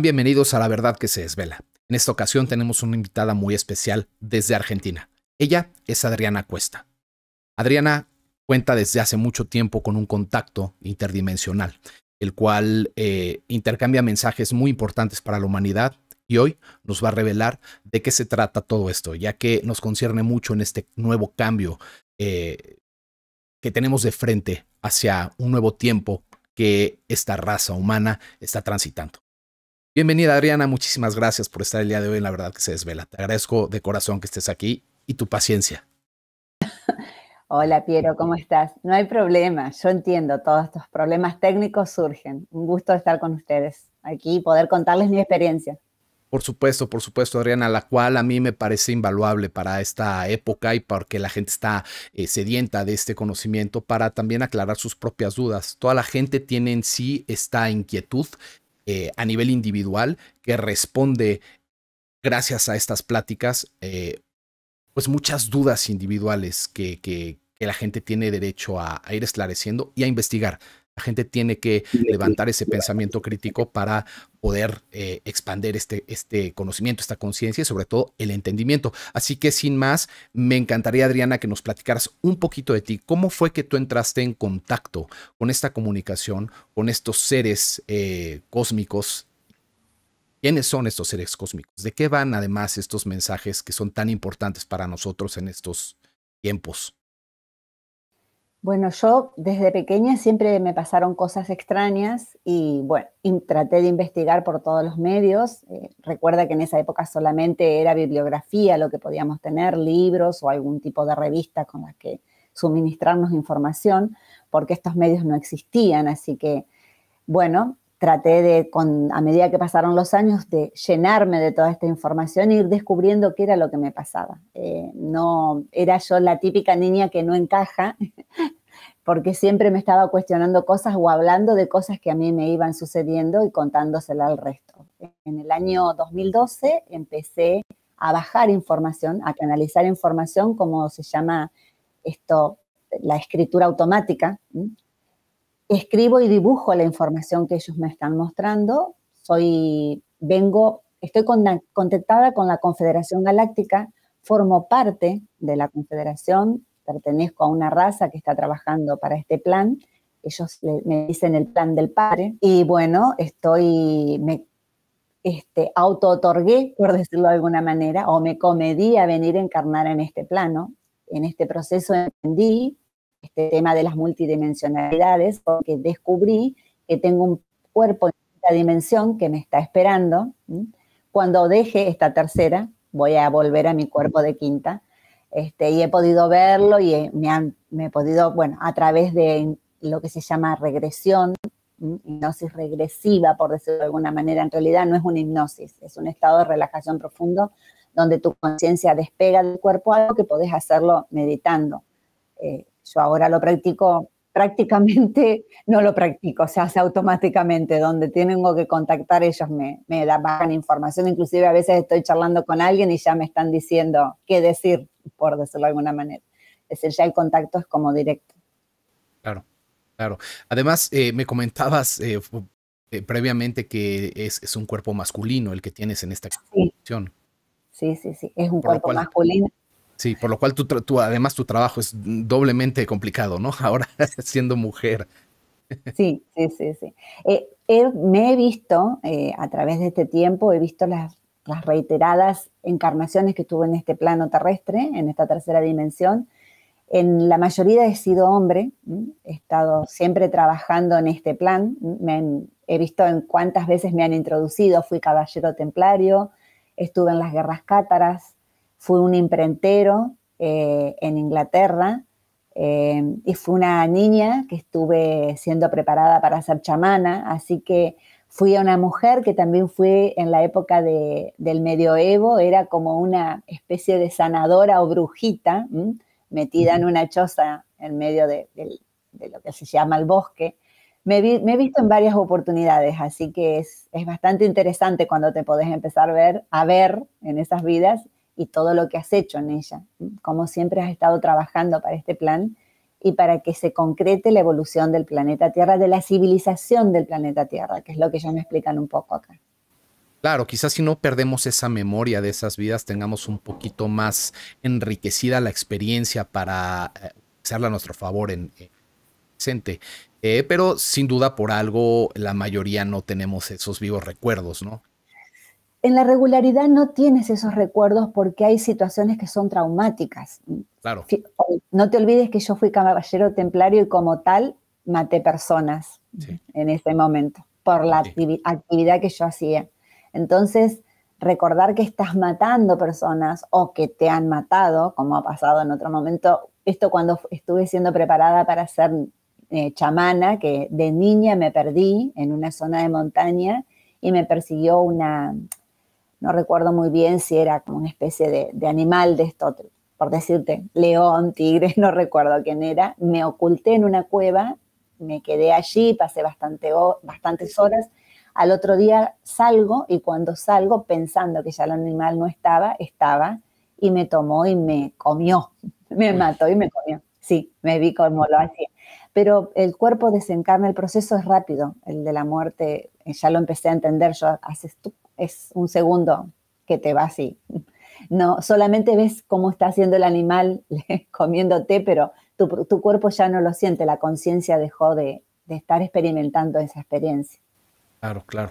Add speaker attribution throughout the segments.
Speaker 1: bienvenidos a La Verdad que se desvela. En esta ocasión tenemos una invitada muy especial desde Argentina. Ella es Adriana Cuesta. Adriana cuenta desde hace mucho tiempo con un contacto interdimensional, el cual eh, intercambia mensajes muy importantes para la humanidad y hoy nos va a revelar de qué se trata todo esto, ya que nos concierne mucho en este nuevo cambio eh, que tenemos de frente hacia un nuevo tiempo que esta raza humana está transitando. Bienvenida Adriana, muchísimas gracias por estar el día de hoy, en la verdad que se desvela. Te agradezco de corazón que estés aquí y tu paciencia.
Speaker 2: Hola Piero, ¿cómo estás? No hay problema, yo entiendo, todos estos problemas técnicos surgen. Un gusto estar con ustedes aquí y poder contarles mi experiencia.
Speaker 1: Por supuesto, por supuesto, Adriana, la cual a mí me parece invaluable para esta época y porque la gente está eh, sedienta de este conocimiento para también aclarar sus propias dudas. Toda la gente tiene en sí esta inquietud eh, a nivel individual que responde gracias a estas pláticas, eh, pues muchas dudas individuales que, que, la gente tiene derecho a ir esclareciendo y a investigar. La gente tiene que levantar ese pensamiento crítico para poder eh, expander este, este conocimiento, esta conciencia y sobre todo el entendimiento. Así que sin más, me encantaría, Adriana, que nos platicaras un poquito de ti. ¿Cómo fue que tú entraste en contacto con esta comunicación, con estos seres eh, cósmicos? ¿Quiénes son estos seres cósmicos? ¿De qué van además estos mensajes que son tan importantes para nosotros en estos tiempos?
Speaker 2: Bueno, yo desde pequeña siempre me pasaron cosas extrañas y bueno, traté de investigar por todos los medios. Eh, recuerda que en esa época solamente era bibliografía lo que podíamos tener, libros o algún tipo de revista con la que suministrarnos información, porque estos medios no existían. Así que, bueno, traté de, con, a medida que pasaron los años, de llenarme de toda esta información e ir descubriendo qué era lo que me pasaba. Eh, no era yo la típica niña que no encaja porque siempre me estaba cuestionando cosas o hablando de cosas que a mí me iban sucediendo y contándosela al resto. En el año 2012 empecé a bajar información, a canalizar información, como se llama esto, la escritura automática. Escribo y dibujo la información que ellos me están mostrando. Soy, vengo, estoy contactada con la Confederación Galáctica, formo parte de la Confederación, pertenezco a una raza que está trabajando para este plan. Ellos me dicen el plan del padre. Y bueno, estoy, me este, auto-otorgué, por decirlo de alguna manera, o me comedí a venir a encarnar en este plano. En este proceso entendí este tema de las multidimensionalidades porque descubrí que tengo un cuerpo en esta dimensión que me está esperando. Cuando deje esta tercera, voy a volver a mi cuerpo de quinta este, y he podido verlo y eh, me, han, me he podido, bueno, a través de lo que se llama regresión, hipnosis regresiva, por decirlo de alguna manera, en realidad no es una hipnosis, es un estado de relajación profundo donde tu conciencia despega del cuerpo, algo que podés hacerlo meditando. Eh, yo ahora lo practico, prácticamente no lo practico, se hace automáticamente, donde tengo que contactar ellos me, me información, inclusive a veces estoy charlando con alguien y ya me están diciendo qué decir por decirlo de alguna manera. Es decir, ya el contacto es como directo.
Speaker 1: Claro, claro. Además, eh, me comentabas eh, eh, previamente que es, un cuerpo masculino el que tienes en esta situación Sí, sí,
Speaker 2: sí, es un cuerpo masculino.
Speaker 1: Sí, por lo cual tú, además tu trabajo es doblemente complicado, ¿no? Ahora siendo mujer.
Speaker 2: Sí, sí, sí, sí. me he visto, a través de este tiempo, he visto las las reiteradas encarnaciones que tuve en este plano terrestre, en esta tercera dimensión, en la mayoría he sido hombre, he estado siempre trabajando en este plan, he visto en cuántas veces me han introducido, fui caballero templario, estuve en las guerras cátaras, fui un imprentero eh, en Inglaterra eh, y fui una niña que estuve siendo preparada para ser chamana, así que fui a una mujer que también fue en la época del medioevo, era como una especie de sanadora o brujita metida en una choza en medio de, lo que se llama el bosque. Me, he visto en varias oportunidades, así que es, bastante interesante cuando te podés empezar a ver, a ver en esas vidas y todo lo que has hecho en ella. Como siempre has estado trabajando para este plan y para que se concrete la evolución del planeta Tierra, de la civilización del planeta Tierra, que es lo que ya me explican un poco acá.
Speaker 1: Claro, quizás si no perdemos esa memoria de esas vidas, tengamos un poquito más enriquecida la experiencia para eh, hacerla a nuestro favor en, el presente. Eh, pero sin duda por algo la mayoría no tenemos esos vivos recuerdos, ¿no?
Speaker 2: en la regularidad no tienes esos recuerdos porque hay situaciones que son traumáticas. Claro. No te olvides que yo fui caballero templario y como tal maté personas en ese momento por la actividad que yo hacía. Entonces, recordar que estás matando personas o que te han matado, como ha pasado en otro momento, esto cuando estuve siendo preparada para ser eh, chamana, que de niña me perdí en una zona de montaña y me persiguió una, no recuerdo muy bien si era como una especie de, animal de esto, por decirte, león, tigre, no recuerdo quién era, me oculté en una cueva, me quedé allí, pasé bastante, bastantes horas. Al otro día salgo y cuando salgo, pensando que ya el animal no estaba, estaba y me tomó y me comió, me mató y me comió. Sí, me vi como lo hacía. Pero el cuerpo desencarna, el proceso es rápido, el de la muerte, eh, ya lo empecé a entender yo hace es un segundo que te va así. No, solamente ves cómo está haciendo el animal comiéndote, pero tu, tu, cuerpo ya no lo siente, la conciencia dejó de, de, estar experimentando esa experiencia.
Speaker 1: Claro, claro.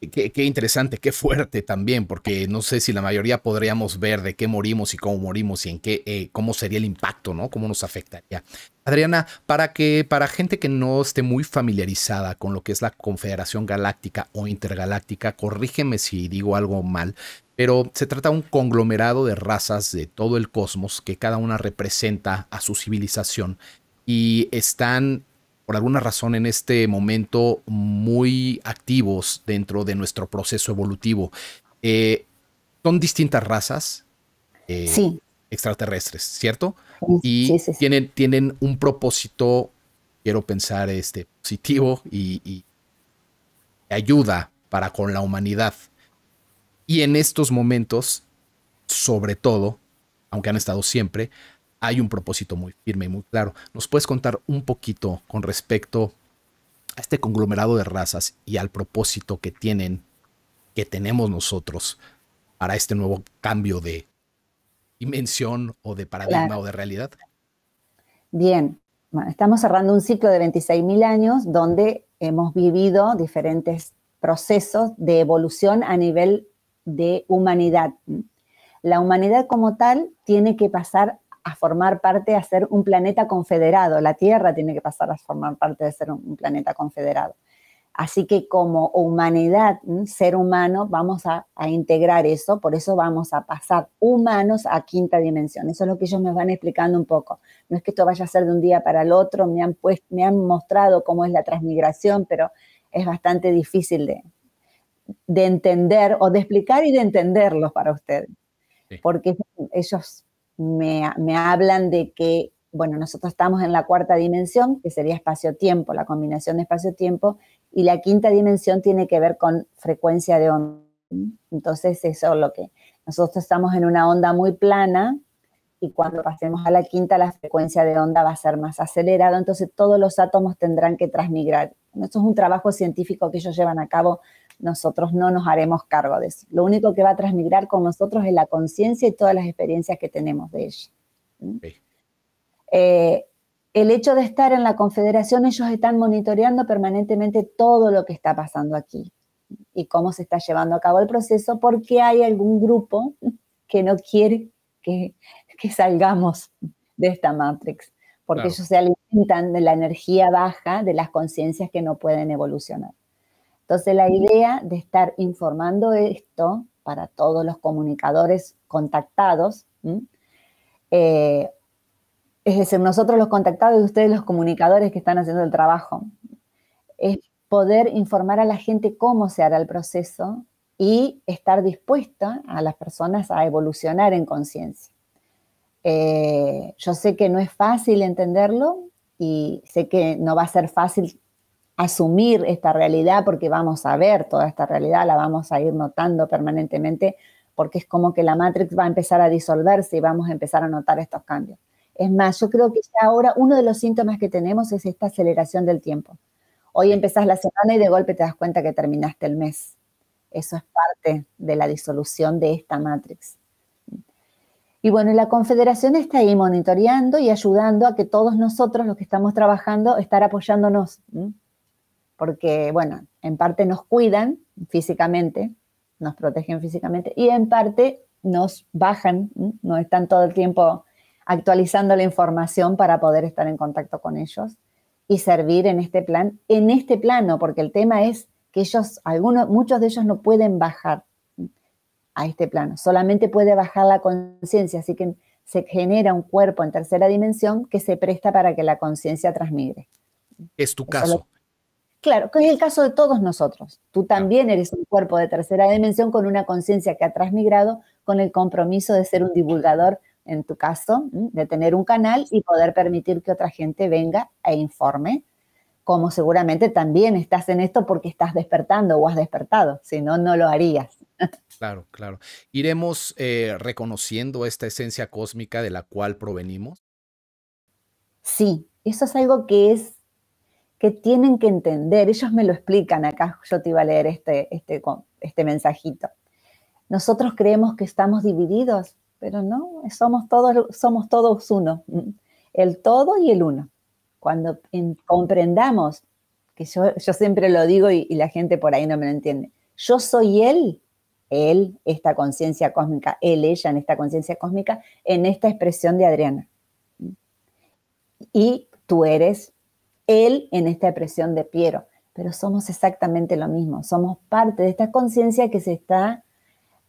Speaker 1: Qué, interesante, qué fuerte también, porque no sé si la mayoría podríamos ver de qué morimos y cómo morimos y en qué, eh, cómo sería el impacto, ¿no? Cómo nos afectaría. Adriana, para que para gente que no esté muy familiarizada con lo que es la Confederación Galáctica o Intergaláctica, corrígeme si digo algo mal, pero se trata de un conglomerado de razas de todo el cosmos que cada una representa a su civilización y están por alguna razón en este momento muy activos dentro de nuestro proceso evolutivo. Eh, son distintas razas eh, extraterrestres, ¿cierto? y Tienen, tienen un propósito, quiero pensar, este, positivo y, y ayuda para con la humanidad. Y en estos momentos, sobre todo, aunque han estado siempre, hay un propósito muy firme y muy claro. ¿Nos puedes contar un poquito con respecto a este conglomerado de razas y al propósito que tienen, que tenemos nosotros para este nuevo cambio de dimensión o de paradigma o de realidad?
Speaker 2: Bien, estamos cerrando un ciclo de 26.000 años donde hemos vivido diferentes procesos de evolución a nivel de humanidad. La humanidad como tal tiene que pasar a formar parte, a ser un planeta confederado. La Tierra tiene que pasar a formar parte de ser un, planeta confederado. Así que como humanidad, ser humano, vamos a, integrar eso, por eso vamos a pasar humanos a quinta dimensión. Eso es lo que ellos me van explicando un poco. No es que esto vaya a ser de un día para el otro, me han, puesto, me han mostrado cómo es la transmigración, pero es bastante difícil de, entender o de explicar y de entenderlos para ustedes. Porque ellos me, hablan de que, bueno, nosotros estamos en la cuarta dimensión, que sería espacio-tiempo, la combinación de espacio-tiempo, y la quinta dimensión tiene que ver con frecuencia de onda. Entonces, eso es lo que nosotros estamos en una onda muy plana y cuando pasemos a la quinta, la frecuencia de onda va a ser más acelerada, entonces todos los átomos tendrán que transmigrar. Esto es un trabajo científico que ellos llevan a cabo nosotros no nos haremos cargo de eso. Lo único que va a transmigrar con nosotros es la conciencia y todas las experiencias que tenemos de ella. Eh, el hecho de estar en la Confederación, ellos están monitoreando permanentemente todo lo que está pasando aquí y cómo se está llevando a cabo el proceso, porque hay algún grupo que no quiere que, salgamos de esta matrix, porque ellos se alimentan de la energía baja de las conciencias que no pueden evolucionar. Entonces, la idea de estar informando esto para todos los comunicadores contactados, eh, es decir, nosotros los contactados y ustedes los comunicadores que están haciendo el trabajo, es poder informar a la gente cómo se hará el proceso y estar dispuesta a las personas a evolucionar en conciencia. Eh, yo sé que no es fácil entenderlo y sé que no va a ser fácil asumir esta realidad, porque vamos a ver toda esta realidad, la vamos a ir notando permanentemente, porque es como que la Matrix va a empezar a disolverse y vamos a empezar a notar estos cambios. Es más, yo creo que ya ahora uno de los síntomas que tenemos es esta aceleración del tiempo. Hoy empezás la semana y de golpe te das cuenta que terminaste el mes. Eso es parte de la disolución de esta matrix. Y bueno, la Confederación está ahí monitoreando y ayudando a que todos nosotros, los que estamos trabajando, estar apoyándonos porque, bueno, en parte nos cuidan físicamente, nos protegen físicamente y en parte nos bajan, no están todo el tiempo actualizando la información para poder estar en contacto con ellos y servir en este plan, en este plano, porque el tema es que ellos, algunos, muchos de ellos no pueden bajar a este plano, solamente puede bajar la conciencia, así que se genera un cuerpo en tercera dimensión que se presta para que la conciencia transmigre.
Speaker 1: Es tu caso.
Speaker 2: Claro, que es el caso de todos nosotros. Tú también eres un cuerpo de tercera dimensión con una conciencia que ha transmigrado con el compromiso de ser un divulgador, en tu caso, de tener un canal y poder permitir que otra gente venga e informe, como seguramente también estás en esto porque estás despertando o has despertado, si no, no lo harías.
Speaker 1: Claro, claro. ¿Iremos eh, reconociendo esta esencia cósmica de la cual provenimos?
Speaker 2: Sí, eso es algo que es que tienen que entender, ellos me lo explican, acá yo te iba a leer este, este, este mensajito. Nosotros creemos que estamos divididos, pero no, somos todos, somos todos uno, el todo y el uno. Cuando comprendamos, que yo, yo siempre lo digo y, y la gente por ahí no me lo entiende, yo soy él él, esta conciencia cósmica, él, ella en esta conciencia cósmica, en esta expresión de Adriana. Y tú eres él en esta depresión de Piero, pero somos exactamente lo mismo, somos parte de esta conciencia que se está,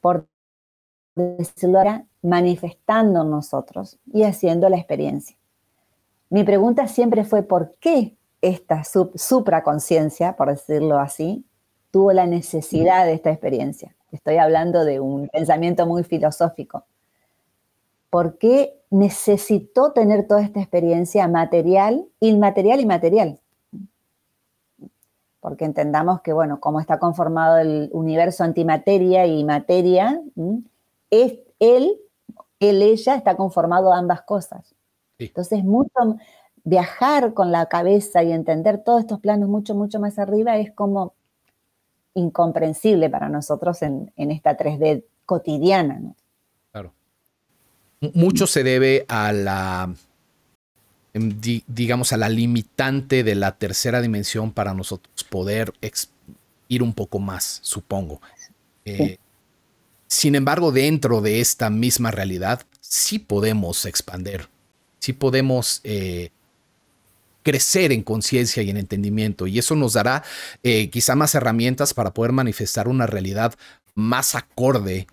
Speaker 2: por decirlo ahora, manifestando nosotros y haciendo la experiencia. Mi pregunta siempre fue por qué esta supraconciencia, por decirlo así, tuvo la necesidad de esta experiencia. Estoy hablando de un pensamiento muy filosófico, porque necesitó tener toda esta experiencia material, inmaterial y material. Porque entendamos que, bueno, como está conformado el universo antimateria y materia, es él, él, ella está conformado a ambas cosas. Entonces, mucho viajar con la cabeza y entender todos estos planos mucho, mucho más arriba es como incomprensible para nosotros en, en esta 3D cotidiana. ¿no?
Speaker 1: mucho se debe a la, em, digamos, a la limitante de la tercera dimensión para nosotros poder ir un poco más, supongo. Eh, sin embargo, dentro de esta misma realidad, sí podemos expander, sí podemos eh, crecer en conciencia y en entendimiento, y eso nos dará eh, quizá más herramientas para poder manifestar una realidad más acorde,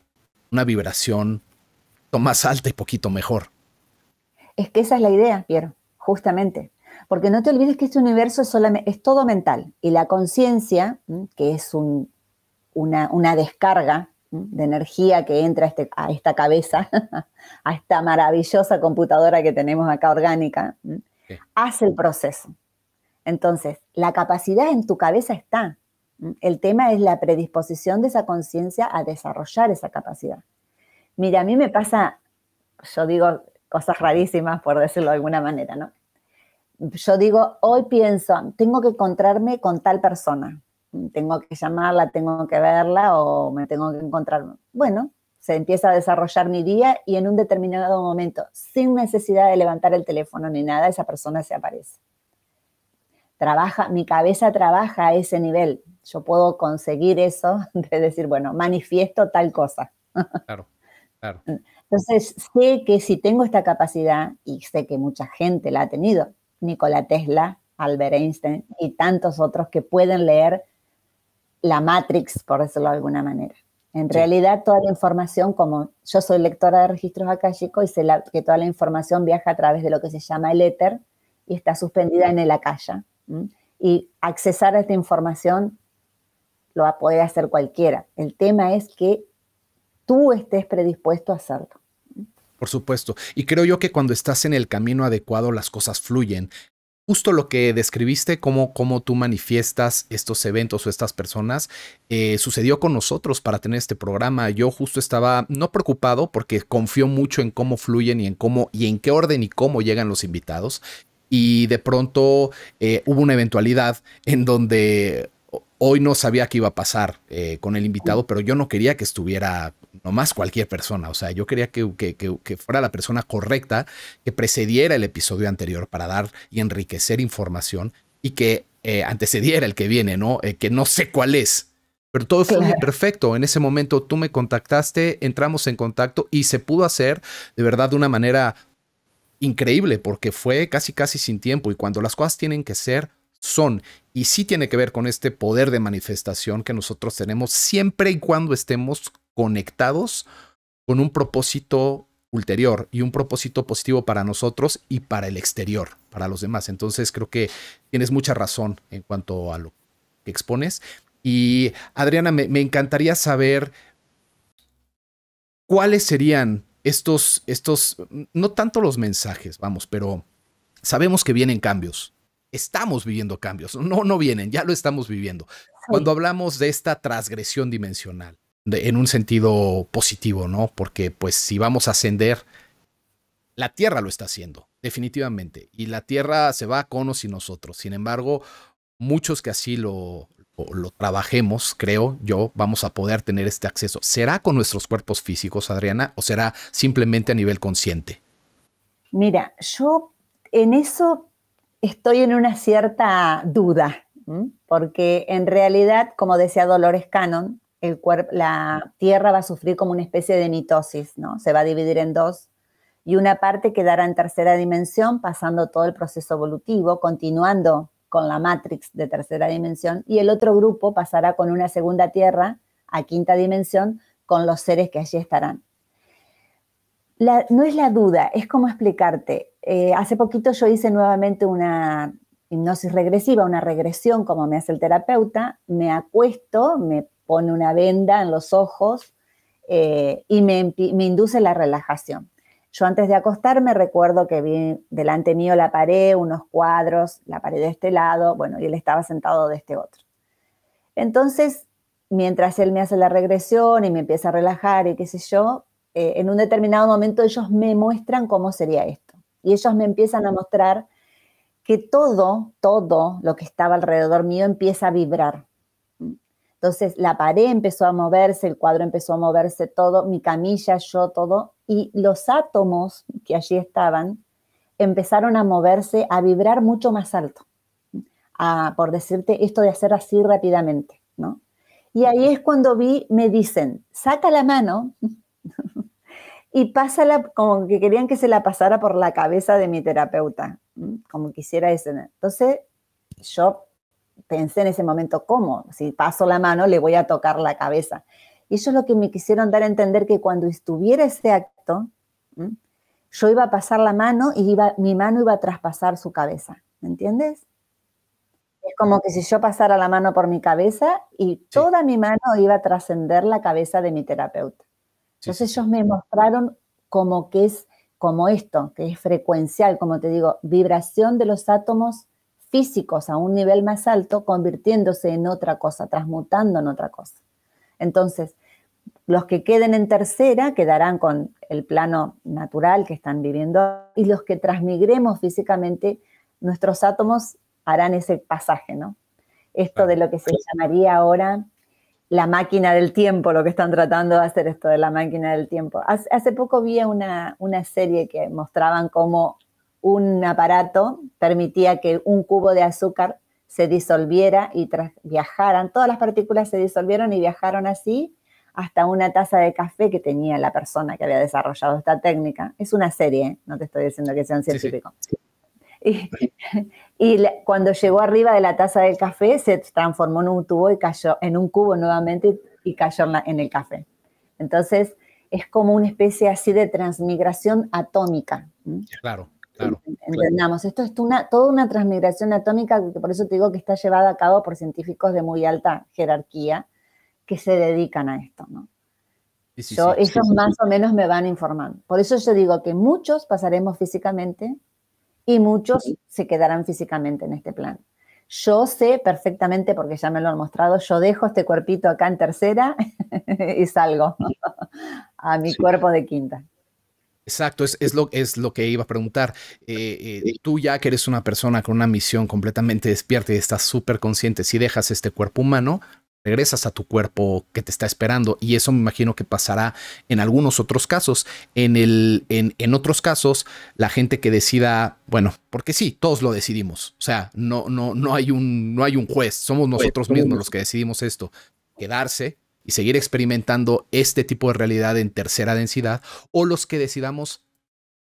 Speaker 1: una vibración más alta y poquito mejor.
Speaker 2: Es que esa es la idea, Piero, justamente. Porque no te olvides que este universo es, todo mental y la conciencia, que es una, descarga de energía que entra a, este, esta cabeza, a esta maravillosa computadora que tenemos acá orgánica, hace el proceso. Entonces, la capacidad en tu cabeza está. El tema es la predisposición de esa conciencia a desarrollar esa capacidad. Mira, a mí me pasa, yo digo cosas rarísimas por decirlo de alguna manera, ¿no? Yo digo, hoy pienso, tengo que encontrarme con tal persona, tengo que llamarla, tengo que verla o me tengo que encontrar. Bueno, se empieza a desarrollar mi día y en un determinado momento, sin necesidad de levantar el teléfono ni nada, esa persona se aparece. Trabaja, mi cabeza trabaja a ese nivel. Yo puedo conseguir eso de decir, bueno, manifiesto tal cosa. Claro. Entonces, sé que si tengo esta capacidad, y sé que mucha gente la ha tenido, Nikola Tesla, Albert Einstein y tantos otros que pueden leer la Matrix, por decirlo de alguna manera. En realidad, toda la información, como yo soy lectora de registros akáshicos y sé que toda la información viaja a través de lo que se llama el éter y está suspendida en el akasha. Y accesar a esta información lo puede hacer cualquiera. El tema es que tú estés predispuesto
Speaker 1: a hacerlo. Por supuesto. Y creo yo que cuando estás en el camino adecuado las cosas fluyen. Justo lo que describiste, cómo, cómo tú manifiestas estos eventos o estas personas, eh, sucedió con nosotros para tener este programa. Yo justo estaba no preocupado porque confío mucho en cómo fluyen y en cómo y en qué orden y cómo llegan los invitados. Y de pronto eh, hubo una eventualidad en donde Hoy no sabía qué iba a pasar eh, con el invitado, pero yo no quería que estuviera nomás cualquier persona. O sea, yo quería que, fuera la persona correcta que precediera el episodio anterior para dar y enriquecer información y que eh, antecediera el que viene, ¿no? Eh, que no sé cuál es. Pero todo fue perfecto. En ese momento tú me contactaste, entramos en contacto y se pudo hacer de verdad de una manera increíble porque fue casi casi sin tiempo y cuando las cosas tienen que ser, son. Y sí tiene que ver con este poder de manifestación que nosotros tenemos siempre y cuando estemos conectados con un propósito ulterior y un propósito positivo para nosotros y para el exterior, para los demás. Entonces creo que tienes mucha razón en cuanto a lo que expones. Y Adriana, me, me encantaría saber cuáles serían estos, estos, no tanto los mensajes, vamos, pero sabemos que vienen cambios, estamos viviendo cambios, no, no vienen, ya lo estamos viviendo. Cuando hablamos de esta transgresión dimensional, en un sentido positivo, ¿no? Porque pues si vamos a ascender, la Tierra lo está haciendo, definitivamente, y la Tierra se va con o nosotros. Sin embargo, muchos que así lo, lo, lo trabajemos, creo yo, vamos a poder tener este acceso. ¿Será con nuestros cuerpos físicos, Adriana, o será simplemente a nivel consciente?
Speaker 2: Mira, yo en eso estoy en una cierta duda, porque en realidad, como decía Dolores Cannon, el la Tierra va a sufrir como una especie de mitosis, ¿no? Se va a dividir en dos y una parte quedará en tercera dimensión pasando todo el proceso evolutivo, continuando con la Matrix de tercera dimensión, y el otro grupo pasará con una segunda Tierra a quinta dimensión con los seres que allí estarán. no es la duda, es como explicarte. Eh, hace poquito yo hice nuevamente una hipnosis regresiva, una regresión como me hace el terapeuta, me acuesto, me pone una venda en los ojos eh, y me, induce la relajación. Yo antes de acostarme recuerdo que vi delante mío la pared, unos cuadros, la pared de este lado, bueno, y él estaba sentado de este otro. Entonces, mientras él me hace la regresión y me empieza a relajar y qué sé yo, eh, en un determinado momento ellos me muestran cómo sería esto. Y ellos me empiezan a mostrar que todo, todo lo que estaba alrededor mío empieza a vibrar. Entonces la pared empezó a moverse, el cuadro empezó a moverse, todo, mi camilla, yo, todo, y los átomos que allí estaban empezaron a moverse, a vibrar mucho más alto, por decirte esto de hacer así rápidamente, ¿no? Y ahí es cuando vi, me dicen, saca la mano y pásala como que querían que se la pasara por la cabeza de mi terapeuta, como quisiera eso. Entonces, yo pensé en ese momento, ¿cómo? Si paso la mano, le voy a tocar la cabeza. Y eso es lo que me quisieron dar a entender que cuando estuviera ese acto, yo iba a pasar la mano y mi mano iba a traspasar su cabeza, ¿me entiendes? Es como que si yo pasara la mano por mi cabeza y toda mi mano iba a trascender la cabeza de mi terapeuta. Entonces ellos me mostraron como que es como esto, que es frecuencial, como te digo, vibración de los átomos físicos a un nivel más alto, convirtiéndose en otra cosa, transmutando en otra cosa. Entonces, los que queden en tercera quedarán con el plano natural que están viviendo y los que transmigremos físicamente, nuestros átomos harán ese pasaje, ¿no? Esto de lo que se llamaría ahora la máquina del tiempo, lo que están tratando de hacer esto de la máquina del tiempo. Hace, poco vi una, una, serie que mostraban cómo un aparato permitía que un cubo de azúcar se disolviera y tras, viajaran, todas las partículas se disolvieron y viajaron así hasta una taza de café que tenía la persona que había desarrollado esta técnica. Es una serie, ¿eh? no te estoy diciendo que sea un científico. Y, cuando llegó arriba de la taza del café, se transformó en un tubo y cayó, en un cubo nuevamente y cayó en, el café. Entonces, es como una especie así de transmigración atómica.
Speaker 1: Claro, claro. Entendamos,
Speaker 2: esto es una, toda una transmigración atómica, que por eso te digo que está llevada a cabo por científicos de muy alta jerarquía que se dedican a esto, ¿no?
Speaker 1: yo, ellos más
Speaker 2: o menos me van informando. Por eso yo digo que muchos pasaremos físicamente y muchos se quedarán físicamente en este plan. Yo sé perfectamente, porque ya me lo han mostrado, yo dejo este cuerpito acá en tercera y salgo a mi cuerpo de quinta.
Speaker 1: Exacto, es, es, lo, es lo que iba a preguntar. Eh, eh, tú ya que eres una persona con una misión completamente despierta y estás súper consciente, si dejas este cuerpo humano, regresas a tu cuerpo que te está esperando y eso me imagino que pasará en algunos otros casos. En, el, en, otros casos, la gente que decida, bueno, porque sí, todos lo decidimos. O sea, no, no, no, hay, un, no hay un juez, somos nosotros mismos los que decidimos esto. Quedarse y seguir experimentando este tipo de realidad en tercera densidad o los que decidamos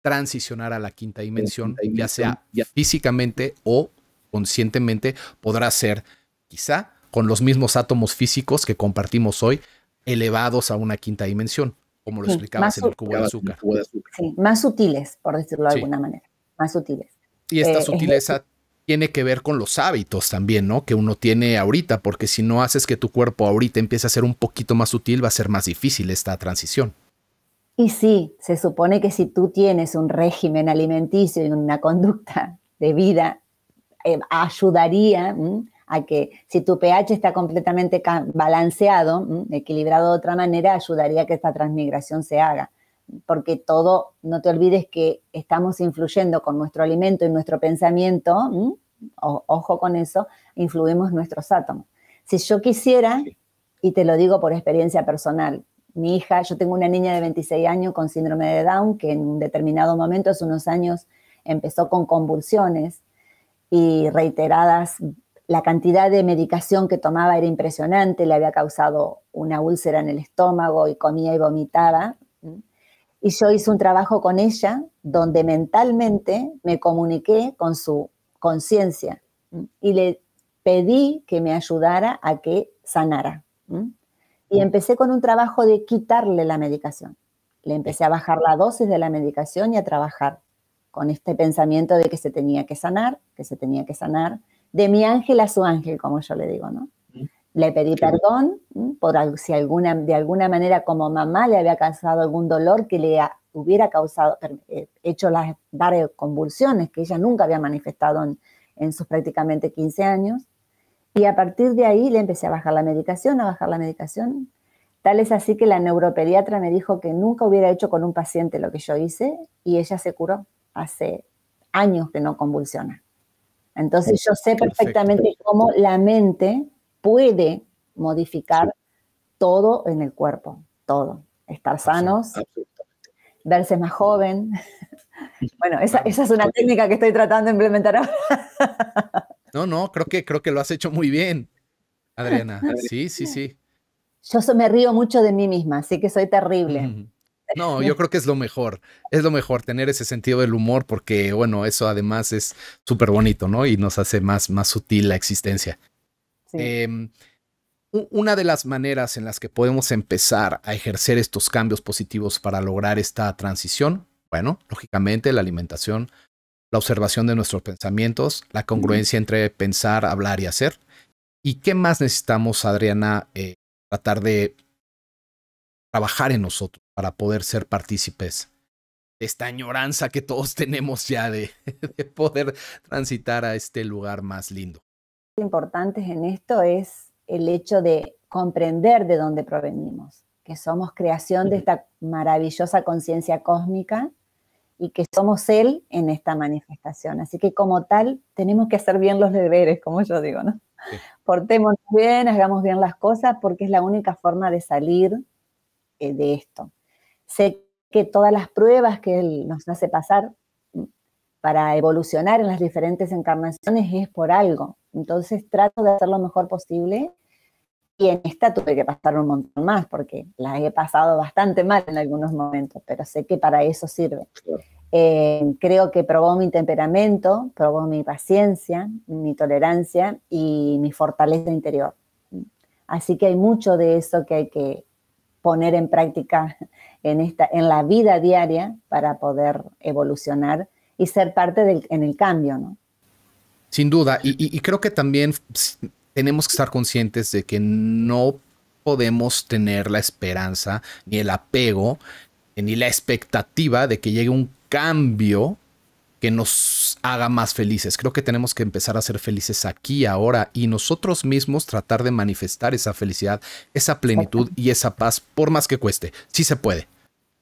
Speaker 1: transicionar a la quinta dimensión, ya sea físicamente o conscientemente, podrá ser quizá con los mismos átomos físicos que compartimos hoy, elevados a una quinta dimensión, como lo explicabas en el cubo de azúcar.
Speaker 2: más sutiles, por decirlo de alguna manera, más sutiles.
Speaker 1: Y esta eh, sutileza tiene que ver con los hábitos también, ¿no? Que uno tiene ahorita, porque si no haces que tu cuerpo ahorita empiece a ser un poquito más sutil, va a ser más difícil esta transición.
Speaker 2: Y sí, se supone que si tú tienes un régimen alimenticio y una conducta de vida, eh, ayudaría a que si tu pH está completamente balanceado, equilibrado de otra manera, ayudaría que esta transmigración se haga. Porque todo, no te olvides que estamos influyendo con nuestro alimento y nuestro pensamiento, ojo con eso, influimos nuestros átomos. Si yo quisiera, y te lo digo por experiencia personal, mi hija, yo tengo una niña de 26 años con síndrome de Down, que en un determinado momento, hace unos años, empezó con convulsiones y reiteradas la cantidad de medicación que tomaba era impresionante, le había causado una úlcera en el estómago y comía y vomitaba. Y yo hice un trabajo con ella donde mentalmente me comuniqué con su conciencia y le pedí que me ayudara a que sanara. Y empecé con un trabajo de quitarle la medicación. Le empecé a bajar la dosis de la medicación y a trabajar con este pensamiento de que se tenía que sanar, que se tenía que sanar de mi ángel a su ángel, como yo le digo, ¿no? Le pedí perdón por si alguna, de alguna manera como mamá le había causado algún dolor que le hubiera causado, eh, hecho las varias eh, convulsiones que ella nunca había manifestado en, en, sus prácticamente 15 años. Y a partir de ahí le empecé a bajar la medicación, a bajar la medicación. Tal es así que la neuropediatra me dijo que nunca hubiera hecho con un paciente lo que yo hice y ella se curó. Hace años que no convulsiona. Entonces yo sé perfectamente cómo la mente puede modificar todo en el cuerpo, todo. Estar sanos, verse más joven. Bueno, esa, es una técnica que estoy tratando de implementar ahora.
Speaker 1: No, no, creo que, creo que lo has hecho muy bien, Adriana. Sí, sí, sí.
Speaker 2: Yo me río mucho de mí misma, así que soy terrible.
Speaker 1: No, yo creo que es lo mejor, es lo mejor tener ese sentido del humor porque, bueno, eso además es súper bonito, ¿no? Y nos hace más, más sutil la existencia. Em, una de las maneras en las que podemos empezar a ejercer estos cambios positivos para lograr esta transición, bueno, lógicamente la alimentación, la observación de nuestros pensamientos, la congruencia entre pensar, hablar y hacer. ¿Y qué más necesitamos, Adriana, eh, tratar de trabajar en nosotros? para poder ser partícipes de esta añoranza que todos tenemos ya de, poder transitar a este lugar más lindo.
Speaker 2: lo importante en esto es el hecho de comprender de dónde provenimos, que somos creación de esta maravillosa conciencia cósmica y que somos Él en esta manifestación. Así que como tal, tenemos que hacer bien los deberes, como yo digo, ¿no? Portémonos bien, hagamos bien las cosas, porque es la única forma de salir eh, de esto. Sé que todas las pruebas que Él nos hace pasar mm, para evolucionar en las diferentes encarnaciones es por algo. Entonces trato de hacer lo mejor posible y en esta tuve que pasar un montón más porque la he pasado bastante mal en algunos momentos, pero sé que para eso sirve. Eh, creo que probó mi temperamento, probó mi paciencia, mi tolerancia y mi fortaleza interior. Así que hay mucho de eso que hay que poner en práctica en, esta, en la vida diaria para poder evolucionar y ser parte del, en el cambio, ¿no?
Speaker 1: Sin duda, y, y creo que también tenemos que estar conscientes de que no podemos tener la esperanza, ni el apego, ni la expectativa de que llegue un cambio que nos haga más felices. Creo que tenemos que empezar a ser felices aquí, ahora, y nosotros mismos tratar de manifestar esa felicidad, esa plenitud y esa paz, por más que cueste. Sí se puede.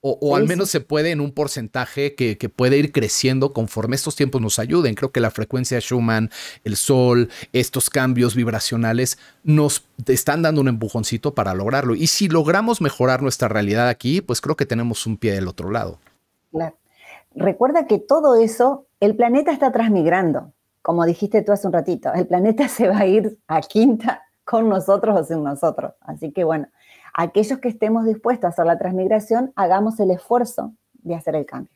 Speaker 1: O, al menos se puede en un porcentaje que, que, puede ir creciendo conforme estos tiempos nos ayuden. Creo que la frecuencia Schumann, el sol, estos cambios vibracionales nos están dando un empujoncito para lograrlo. Y si logramos mejorar nuestra realidad aquí, pues creo que tenemos un pie del otro lado.
Speaker 2: Claro recuerda que todo eso, el planeta está transmigrando, como dijiste tú hace un ratito, el planeta se va a ir a quinta con nosotros o sin nosotros. Así que bueno, aquellos que estemos dispuestos a hacer la transmigración, hagamos el esfuerzo de hacer el cambio.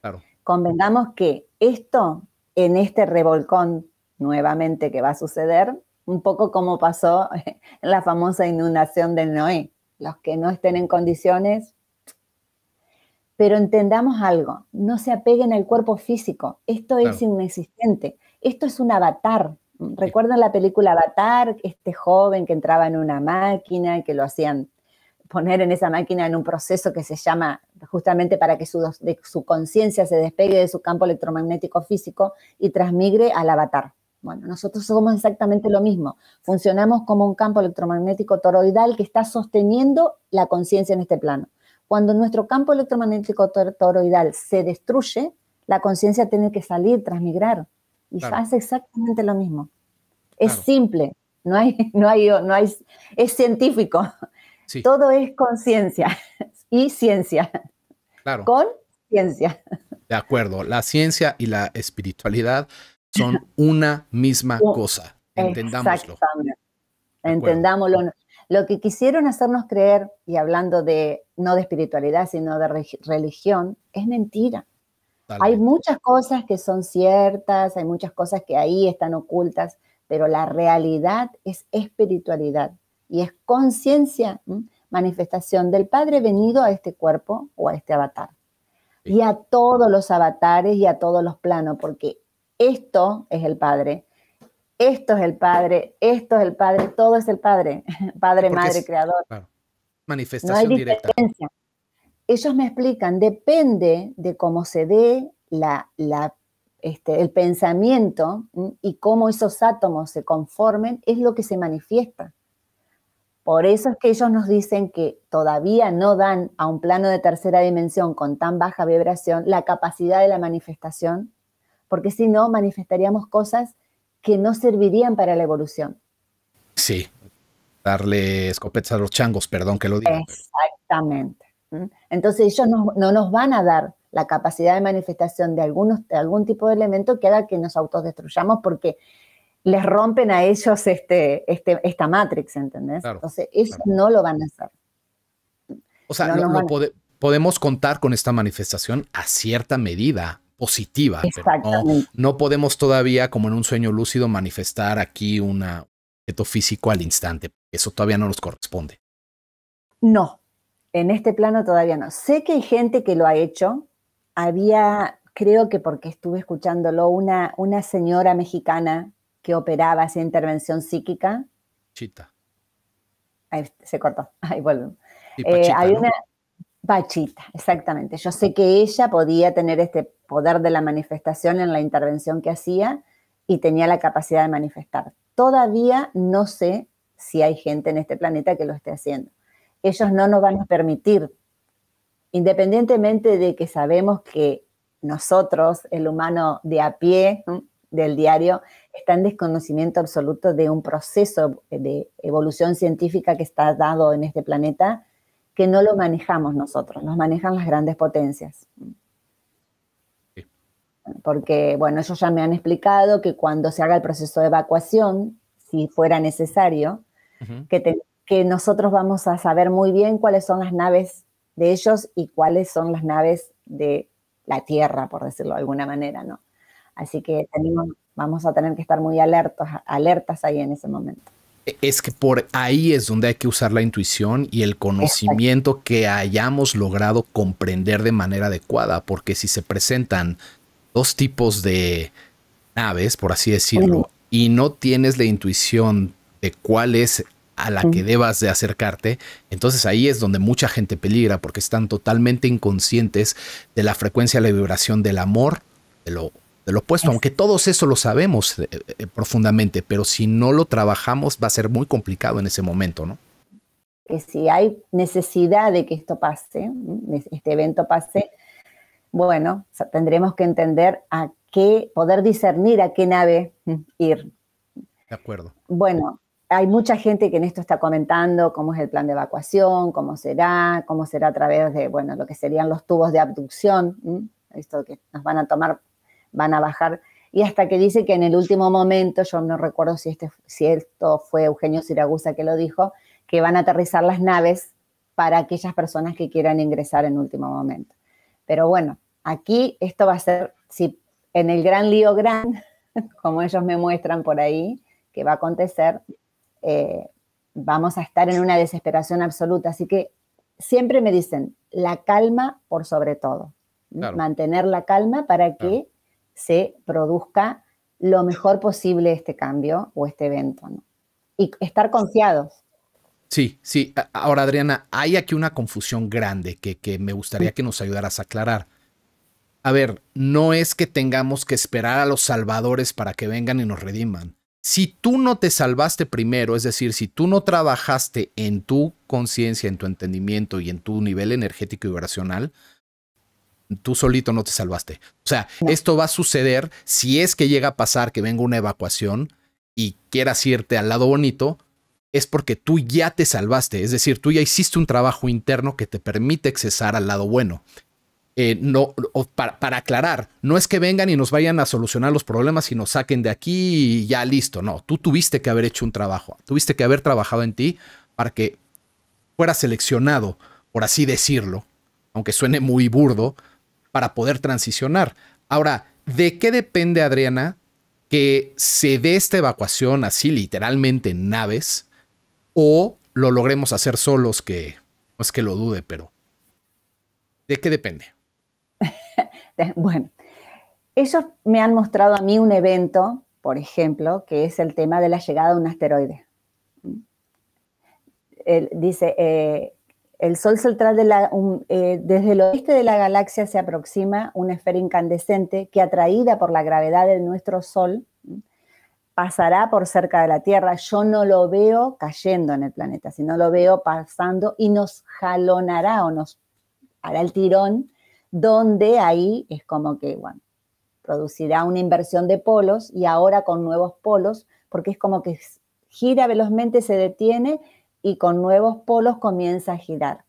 Speaker 2: Claro. Convengamos que esto, en este revolcón nuevamente que va a suceder, un poco como pasó en la famosa inundación de Noé, los que no estén en condiciones pero entendamos algo, no se apeguen al cuerpo físico, esto es inexistente, esto es un avatar. ¿Recuerdan la película Avatar? Este joven que entraba en una máquina, que lo hacían poner en esa máquina en un proceso que se llama justamente para que su, su conciencia se despegue de su campo electromagnético físico y transmigre al avatar. Bueno, nosotros somos exactamente lo mismo. Funcionamos como un campo electromagnético toroidal que está sosteniendo la conciencia en este plano. Cuando nuestro campo electromagnético toroidal se destruye, la conciencia tiene que salir, transmigrar. Y hace exactamente lo mismo. Es simple, no hay, no hay, no hay, es científico. Todo es conciencia y ciencia. Con ciencia.
Speaker 1: De acuerdo, la ciencia y la espiritualidad son una misma oh, cosa. Entendámoslo.
Speaker 2: Entendámoslo. Lo que quisieron hacernos creer, y hablando de no de espiritualidad, sino de religión, es mentira. Hay muchas cosas que son ciertas, hay muchas cosas que ahí están ocultas, pero la realidad es espiritualidad y es conciencia, manifestación del Padre venido a este cuerpo o a este avatar. Y a todos los avatares y a todos los planos, porque esto es el Padre, esto es el Padre, esto es el Padre, todo es el Padre, Padre, Madre, Creador.
Speaker 1: Manifestación directa.
Speaker 2: Ellos me explican, depende de cómo se dé la, este, el pensamiento y cómo esos átomos se conformen, es lo que se manifiesta. Por eso es que ellos nos dicen que todavía no dan a un plano de tercera dimensión con tan baja vibración la capacidad de la manifestación, porque si no, manifestaríamos cosas que no servirían para la evolución.
Speaker 1: Sí, darle escopetas a los changos, perdón que lo diga.
Speaker 2: Exactamente. Entonces ellos no, nos van a dar la capacidad de manifestación de, algunos, de algún tipo de elemento que haga que nos autodestruyamos porque les rompen a ellos este, este, esta matrix, ¿entendés? Entonces ellos no lo van a hacer.
Speaker 1: O sea, podemos contar con esta manifestación a cierta medida, positiva. no, podemos todavía, como en un sueño lúcido, manifestar aquí un objeto físico al instante. Eso todavía no nos corresponde.
Speaker 2: No, en este plano todavía no. Sé que hay gente que lo ha hecho. Había, creo que porque estuve escuchándolo, una, una señora mexicana que operaba, esa intervención psíquica. Chita. se cortó, ahí vuelvo.
Speaker 1: Eh, hay, una,
Speaker 2: Bachita, exactamente. Yo sé que ella podía tener este poder de la manifestación en la intervención que hacía y tenía la capacidad de manifestar. Todavía no sé si hay gente en este planeta que lo esté haciendo. Ellos no nos van a permitir, independientemente de que sabemos que nosotros, el humano de a pie, del diario, está en desconocimiento absoluto de un proceso de evolución científica que está dado en este planeta que no lo manejamos nosotros, nos manejan las grandes potencias. Porque, bueno, ellos ya me han explicado que cuando se haga el proceso de evacuación, si fuera necesario, que, nosotros vamos a saber muy bien cuáles son las naves de ellos y cuáles son las naves de la Tierra, por decirlo de alguna manera, ¿no? Así que vamos a tener que estar muy alertos, alertas ahí en ese momento
Speaker 1: es que por ahí es donde hay que usar la intuición y el conocimiento que hayamos logrado comprender de manera adecuada, porque si se presentan dos tipos de naves, por así decirlo, y no tienes la intuición de cuál es a la que debas de acercarte, entonces ahí es donde mucha gente peligra, porque están totalmente inconscientes de la frecuencia, la vibración del amor, de lo de lo opuesto, aunque todos eso lo sabemos eh, eh, profundamente, pero si no lo trabajamos va a ser muy complicado en ese momento, ¿no?
Speaker 2: Que si hay necesidad de que esto pase, este evento pase, bueno, tendremos que entender a qué, poder discernir a qué nave ir. De acuerdo. Bueno, hay mucha gente que en esto está comentando cómo es el plan de evacuación, cómo será, cómo será a través de, bueno, lo que serían los tubos de abducción, esto que nos van a tomar van a bajar. Y hasta que dice que en el último momento, yo no recuerdo si, este, si esto fue Eugenio Siragusa que lo dijo, que van a aterrizar las naves para aquellas personas que quieran ingresar en último momento. Pero bueno, aquí esto va a ser, si en el gran lío gran, como ellos me muestran por ahí, que va a acontecer, eh, vamos a estar en una desesperación absoluta. Así que siempre me dicen, la calma por sobre todo. Mantener la calma para que se produzca lo mejor posible este cambio o este evento. Y estar confiados.
Speaker 1: Sí, sí. Ahora, Adriana, hay aquí una confusión grande que, que me gustaría que nos ayudaras a aclarar. A ver, no es que tengamos que esperar a los salvadores para que vengan y nos rediman. Si tú no te salvaste primero, es decir, si tú no trabajaste en tu conciencia, en tu entendimiento y en tu nivel energético y vibracional, tú solito no te salvaste. O sea, esto va a suceder si es que llega a pasar que venga una evacuación y quieras irte al lado bonito, es porque tú ya te salvaste, es decir, tú ya hiciste un trabajo interno que te permite accesar al lado bueno. Eh, no, para, para, aclarar, no es que vengan y nos vayan a solucionar los problemas y nos saquen de aquí y ya listo. No, tú tuviste que haber hecho un trabajo, tuviste que haber trabajado en ti para que fueras seleccionado, por así decirlo, aunque suene muy burdo, para poder transicionar. Ahora, ¿de qué depende, Adriana, que se dé esta evacuación así literalmente en naves o lo logremos hacer solos? Que no es que lo dude, pero ¿de qué depende?
Speaker 2: bueno, ellos me han mostrado a mí un evento, por ejemplo, que es el tema de la llegada de un asteroide. dice, eh, el Sol central de la, eh, desde el oeste de la galaxia se aproxima una esfera incandescente que atraída por la gravedad de nuestro Sol pasará por cerca de la Tierra. Yo no lo veo cayendo en el planeta, sino lo veo pasando y nos jalonará o nos hará el tirón, donde ahí es como que, bueno, producirá una inversión de polos y ahora con nuevos polos, porque es como que gira velozmente, se detiene y con nuevos polos comienza a girar.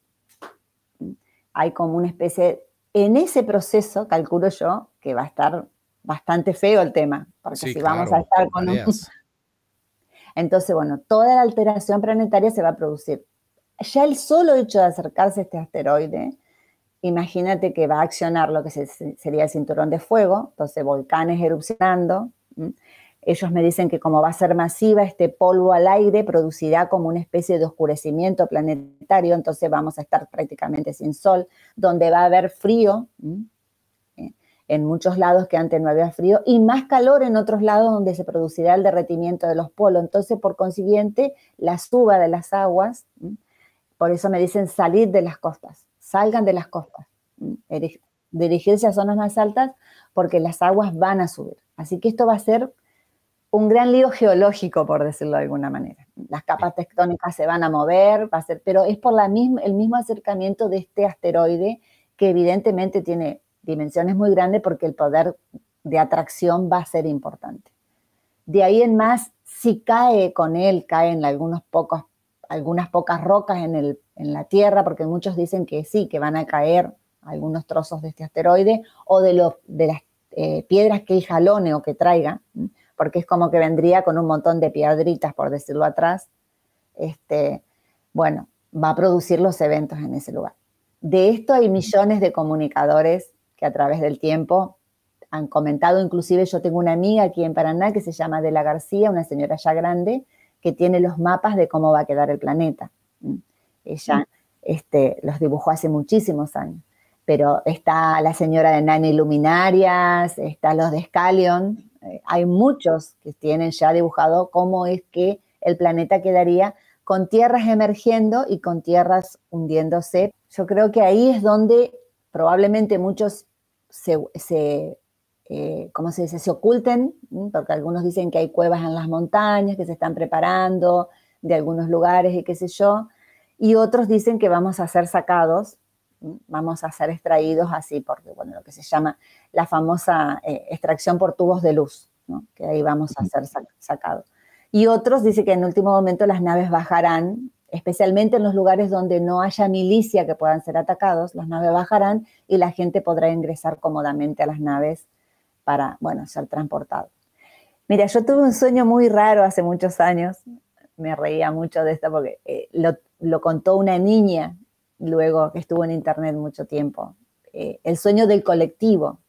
Speaker 2: Hay como una especie, en ese proceso, calculo yo, que va a estar bastante feo el tema, porque si vamos a estar con un... Entonces, bueno, toda la alteración planetaria se va a producir. Ya el solo hecho de acercarse a este asteroide, imagínate que va a accionar lo que sería el cinturón de fuego, entonces volcanes erupcionando, ellos me dicen que como va a ser masiva, este polvo al aire producirá como una especie de oscurecimiento planetario, entonces vamos a estar prácticamente sin sol, donde va a haber frío eh, en muchos lados que antes no había frío, y más calor en otros lados donde se producirá el derretimiento de los polos. Entonces, por consiguiente, la suba de las aguas, por eso me dicen salir de las costas, salgan de las costas, dirigirse a zonas más altas porque las aguas van a subir. Así que esto va a ser un gran lío geológico, por decirlo de alguna manera. Las capas tectónicas se van a mover, va a ser, pero es por la misma, el mismo acercamiento de este asteroide que evidentemente tiene dimensiones muy grandes porque el poder de atracción va a ser importante. De ahí en más, si cae con él, caen algunos pocos, algunas pocas rocas en, la Tierra, porque muchos dicen que sí, que van a caer algunos trozos de este asteroide o de, de las eh, piedras que jalone o que traiga porque es como que vendría con un montón de piedritas, por decirlo atrás, este, bueno, va a producir los eventos en ese lugar. De esto hay millones de comunicadores que a través del tiempo han comentado, inclusive yo tengo una amiga aquí en Paraná que se llama Adela García, una señora ya grande, que tiene los mapas de cómo va a quedar el planeta. Ella este, los dibujó hace muchísimos años, pero está la señora de Nani Luminarias, está los de Scallion, eh, hay muchos que tienen ya dibujado cómo es que el planeta quedaría con tierras emergiendo y con tierras hundiéndose. Yo creo que ahí es donde probablemente muchos se, se eh, oculten, porque algunos dicen que hay cuevas en las montañas que se están preparando de algunos lugares y qué sé yo, y otros dicen que vamos a ser sacados vamos a ser extraídos así, porque bueno, lo que se llama la famosa eh, extracción por tubos de luz, que ahí vamos a ser sacados. Y otros dicen que en último momento las naves bajarán, especialmente en los lugares donde no haya milicia que puedan ser atacados, las naves bajarán y la gente podrá ingresar cómodamente a las naves para, bueno, ser transportado. Mira, yo tuve un sueño muy raro hace muchos años, me reía mucho de esto porque eh, lo contó una niña luego que estuvo en Internet mucho tiempo. Eh, el sueño del colectivo.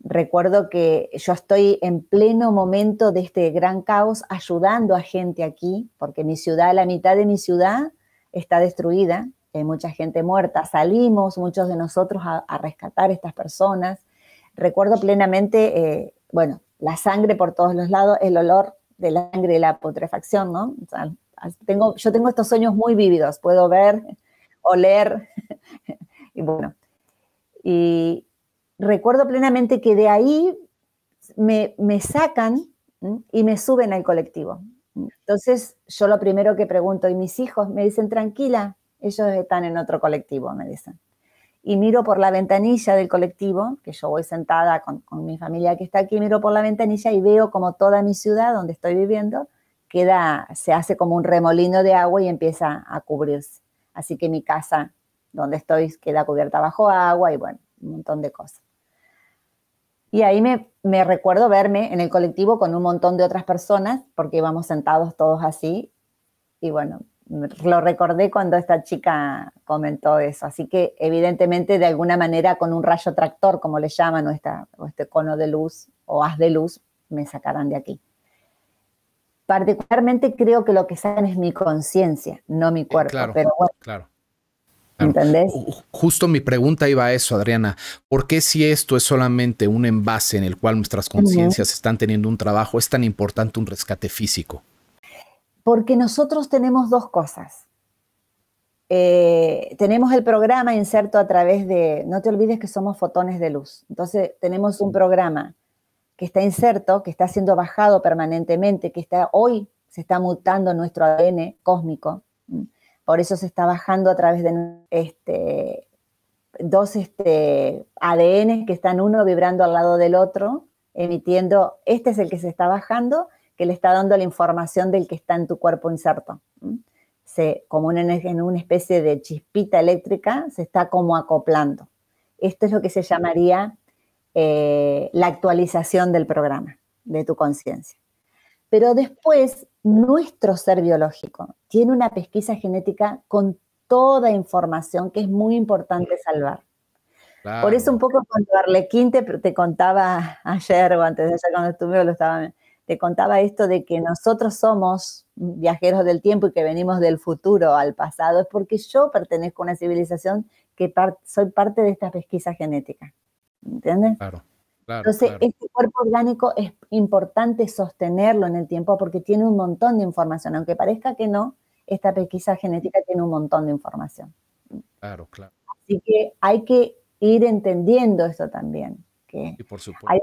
Speaker 2: Recuerdo que yo estoy en pleno momento de este gran caos ayudando a gente aquí, porque mi ciudad, la mitad de mi ciudad está destruida, hay mucha gente muerta. Salimos muchos de nosotros a, rescatar a estas personas. Recuerdo plenamente, eh, bueno, la sangre por todos los lados, el olor de la sangre, la putrefacción, ¿no? tengo, yo tengo estos sueños muy vívidos, puedo ver oler. y bueno, y recuerdo plenamente que de ahí me, sacan y me suben al colectivo. Entonces, yo lo primero que pregunto, y mis hijos me dicen, tranquila, ellos están en otro colectivo, me dicen. Y miro por la ventanilla del colectivo, que yo voy sentada con, con mi familia que está aquí, miro por la ventanilla y veo como toda mi ciudad donde estoy viviendo queda, se hace como un remolino de agua y empieza a cubrirse. Así que mi casa donde estoy queda cubierta bajo agua y bueno, un montón de cosas. Y ahí me recuerdo verme en el colectivo con un montón de otras personas porque íbamos sentados todos así. Y bueno, lo recordé cuando esta chica comentó eso. Así que evidentemente de alguna manera con un rayo tractor, como le llaman, o, este cono de luz o haz de luz, me sacarán de aquí. Particularmente creo que lo que salen es mi conciencia, no mi eh, cuerpo claro. ¿Entendés?
Speaker 1: Justo mi pregunta iba a eso, Adriana. ¿Por qué si esto es solamente un envase en el cual nuestras conciencias están teniendo un trabajo, es tan importante un rescate físico?
Speaker 2: Porque nosotros tenemos dos cosas. Eh, tenemos el programa inserto a través de, no te olvides que somos fotones de luz. Entonces tenemos un programa que está inserto, que está siendo bajado permanentemente, que está hoy se está mutando nuestro ADN cósmico por eso se está bajando a través de este, dos este, ADN que están uno vibrando al lado del otro, emitiendo, este es el que se está bajando, que le está dando la información del que está en tu cuerpo inserto. Se, como una, en una especie de chispita eléctrica, se está como acoplando. Esto es lo que se llamaría eh, la actualización del programa, de tu conciencia. Pero después, nuestro ser biológico tiene una pesquisa genética con toda información que es muy importante salvar. Por eso un poco cuando Arlequín te, te, contaba ayer o antes de ayer cuando estuve, lo estaba, te contaba esto de que nosotros somos viajeros del tiempo y que venimos del futuro al pasado, es porque yo pertenezco a una civilización que soy parte de esta pesquisa genética. ¿Entiendes? Claro. Entonces, este cuerpo orgánico es importante sostenerlo en el tiempo porque tiene un montón de información. Aunque parezca que no, esta pesquisa genética tiene un montón de información. Claro, claro. Así que hay que ir entendiendo esto también.
Speaker 1: Que y por supuesto. Hay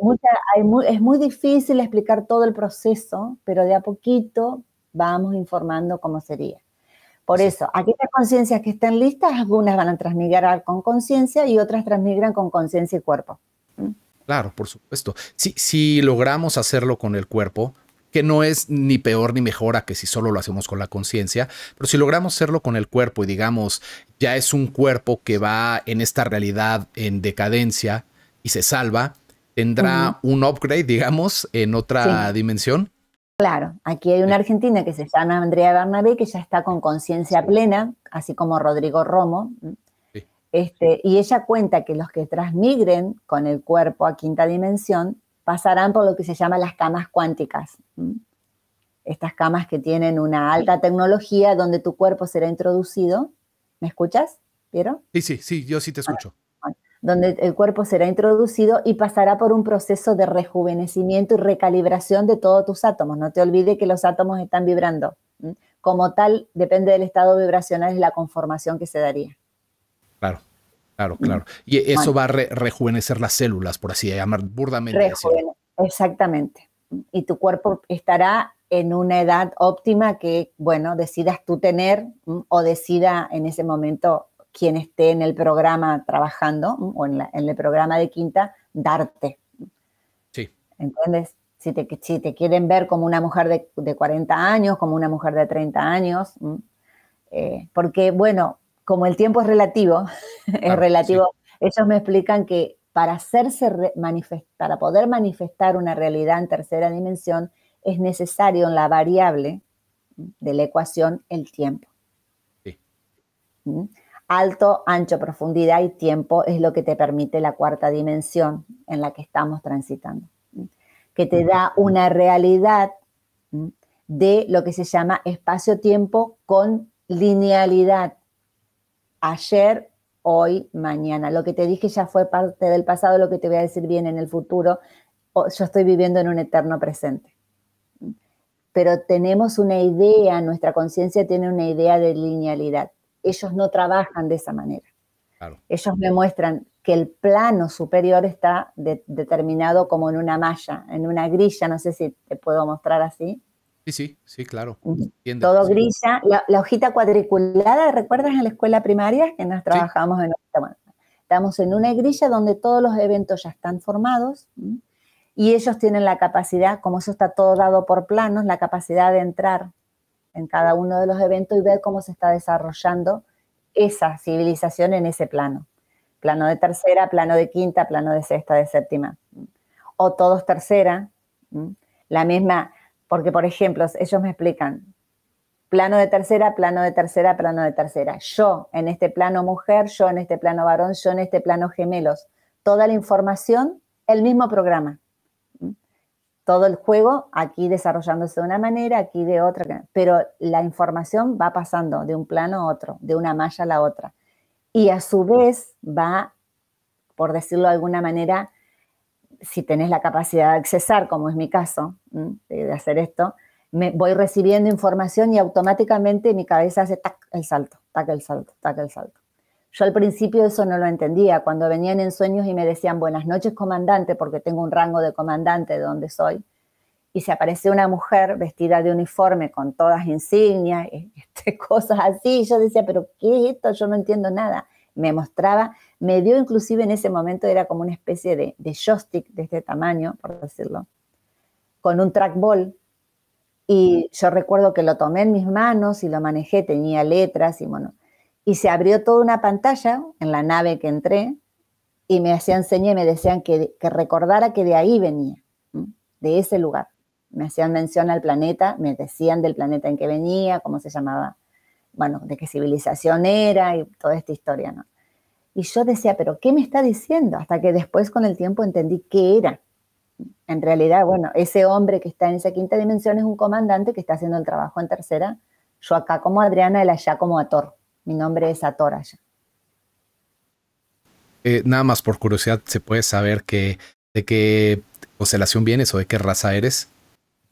Speaker 2: es muy difícil explicar todo el proceso, pero de a poquito vamos informando cómo sería. Por eso, aquellas conciencias que estén listas, algunas van a transmigrar con conciencia y otras transmigran con conciencia y cuerpo. ¿Mm?
Speaker 1: Claro, por supuesto. Si, si logramos hacerlo con el cuerpo, que no es ni peor ni mejor a que si solo lo hacemos con la conciencia, pero si logramos hacerlo con el cuerpo y digamos, ya es un cuerpo que va en esta realidad en decadencia y se salva, tendrá un upgrade, digamos, en otra dimensión.
Speaker 2: Claro, aquí hay una argentina que se llama Andrea Bernabé, que ya está con conciencia plena, así como Rodrigo Romo, este, y ella cuenta que los que transmigren con el cuerpo a quinta dimensión pasarán por lo que se llama las camas cuánticas. Estas camas que tienen una alta tecnología donde tu cuerpo será introducido. ¿Me escuchas, Piero?
Speaker 1: Sí, sí, sí, yo sí te escucho.
Speaker 2: donde el cuerpo será introducido y pasará por un proceso de rejuvenecimiento y recalibración de todos tus átomos. No te olvides que los átomos están vibrando. Como tal, depende del estado vibracional, es la conformación que se daría.
Speaker 1: Claro, claro, claro. Y e, eso va a rejuvenecer las células, por así llamar, burdamente.
Speaker 2: Exactamente. Y tu cuerpo estará en una edad óptima que, bueno, decidas tú tener o decida en ese momento quien esté en el programa trabajando o en, el programa de quinta, darte. Sí. Entonces, Si te, te quieren ver como una mujer de, 40 años, como una mujer de 30 años, eh, porque, bueno, como el tiempo es relativo, es relativo, ellos me explican que para, hacerse para poder manifestar una realidad en tercera dimensión es necesario en la variable de la ecuación el tiempo. ¿Mm? Alto, ancho, profundidad y tiempo es lo que te permite la cuarta dimensión en la que estamos transitando, ¿Mm? que te da una realidad ¿Mm? de lo que se llama espacio-tiempo con linealidad ayer, hoy, mañana. Lo que te dije ya fue parte del pasado, lo que te voy a decir bien en el futuro, yo estoy viviendo en un eterno presente. Pero tenemos una idea, nuestra conciencia tiene una idea de linealidad. Ellos no trabajan de esa manera. Ellos me muestran que el plano superior está determinado como en una malla, en una grilla, no sé si te puedo mostrar así.
Speaker 1: Sí, sí, sí, claro. Mm. Todo
Speaker 2: grilla. La, hojita cuadriculada, ¿recuerdas en la escuela primaria que nos trabajamos en Estamos en una grilla donde todos los eventos ya están formados y ellos tienen la capacidad, como eso está todo dado por planos, la capacidad de entrar en cada uno de los eventos y ver cómo se está desarrollando esa civilización en ese plano. Plano de tercera, plano de quinta, plano de sexta, de séptima. O todos tercera. La misma, porque, por ejemplo, ellos me explican, plano de tercera, plano de tercera, plano de tercera. Yo en este plano mujer, yo en este plano varón, yo en este plano gemelos. Toda la información, el mismo programa. ¿Mm? Todo el juego aquí desarrollándose de una manera, aquí de otra, pero la información va pasando de un plano a otro, de una malla a la otra. Y a su vez va, por decirlo de alguna manera, si tenés la capacidad de accesar, como es mi caso, de hacer esto, me voy recibiendo información y automáticamente mi cabeza hace el salto, tac el salto, tac el salto. Yo al principio eso no lo entendía, cuando venían en sueños y me decían buenas noches comandante, porque tengo un rango de comandante de donde soy, y se aparece una mujer vestida de uniforme con todas insignias, este, cosas así, yo decía, pero ¿qué es esto? Yo no entiendo nada. Me mostraba, me dio inclusive en ese momento, era como una especie de, joystick de este tamaño, por decirlo, con un trackball. Y yo recuerdo que lo tomé en mis manos y lo manejé, tenía letras y bueno. Y se abrió toda una pantalla en la nave que entré y me hacían señas y me decían que, que recordara que de ahí venía, de ese lugar me hacían mención al planeta, me decían del planeta en que venía, cómo se llamaba, bueno, de qué civilización era y toda esta historia, ¿no? Y yo decía, pero ¿qué me está diciendo? Hasta que después con el tiempo entendí qué era. En realidad, bueno, ese hombre que está en esa quinta dimensión es un comandante que está haciendo el trabajo en tercera. Yo acá como Adriana, él allá como Ator. Mi nombre es Ator allá.
Speaker 1: Eh, nada más por curiosidad, ¿se puede saber que, de qué constelación vienes o de qué raza eres?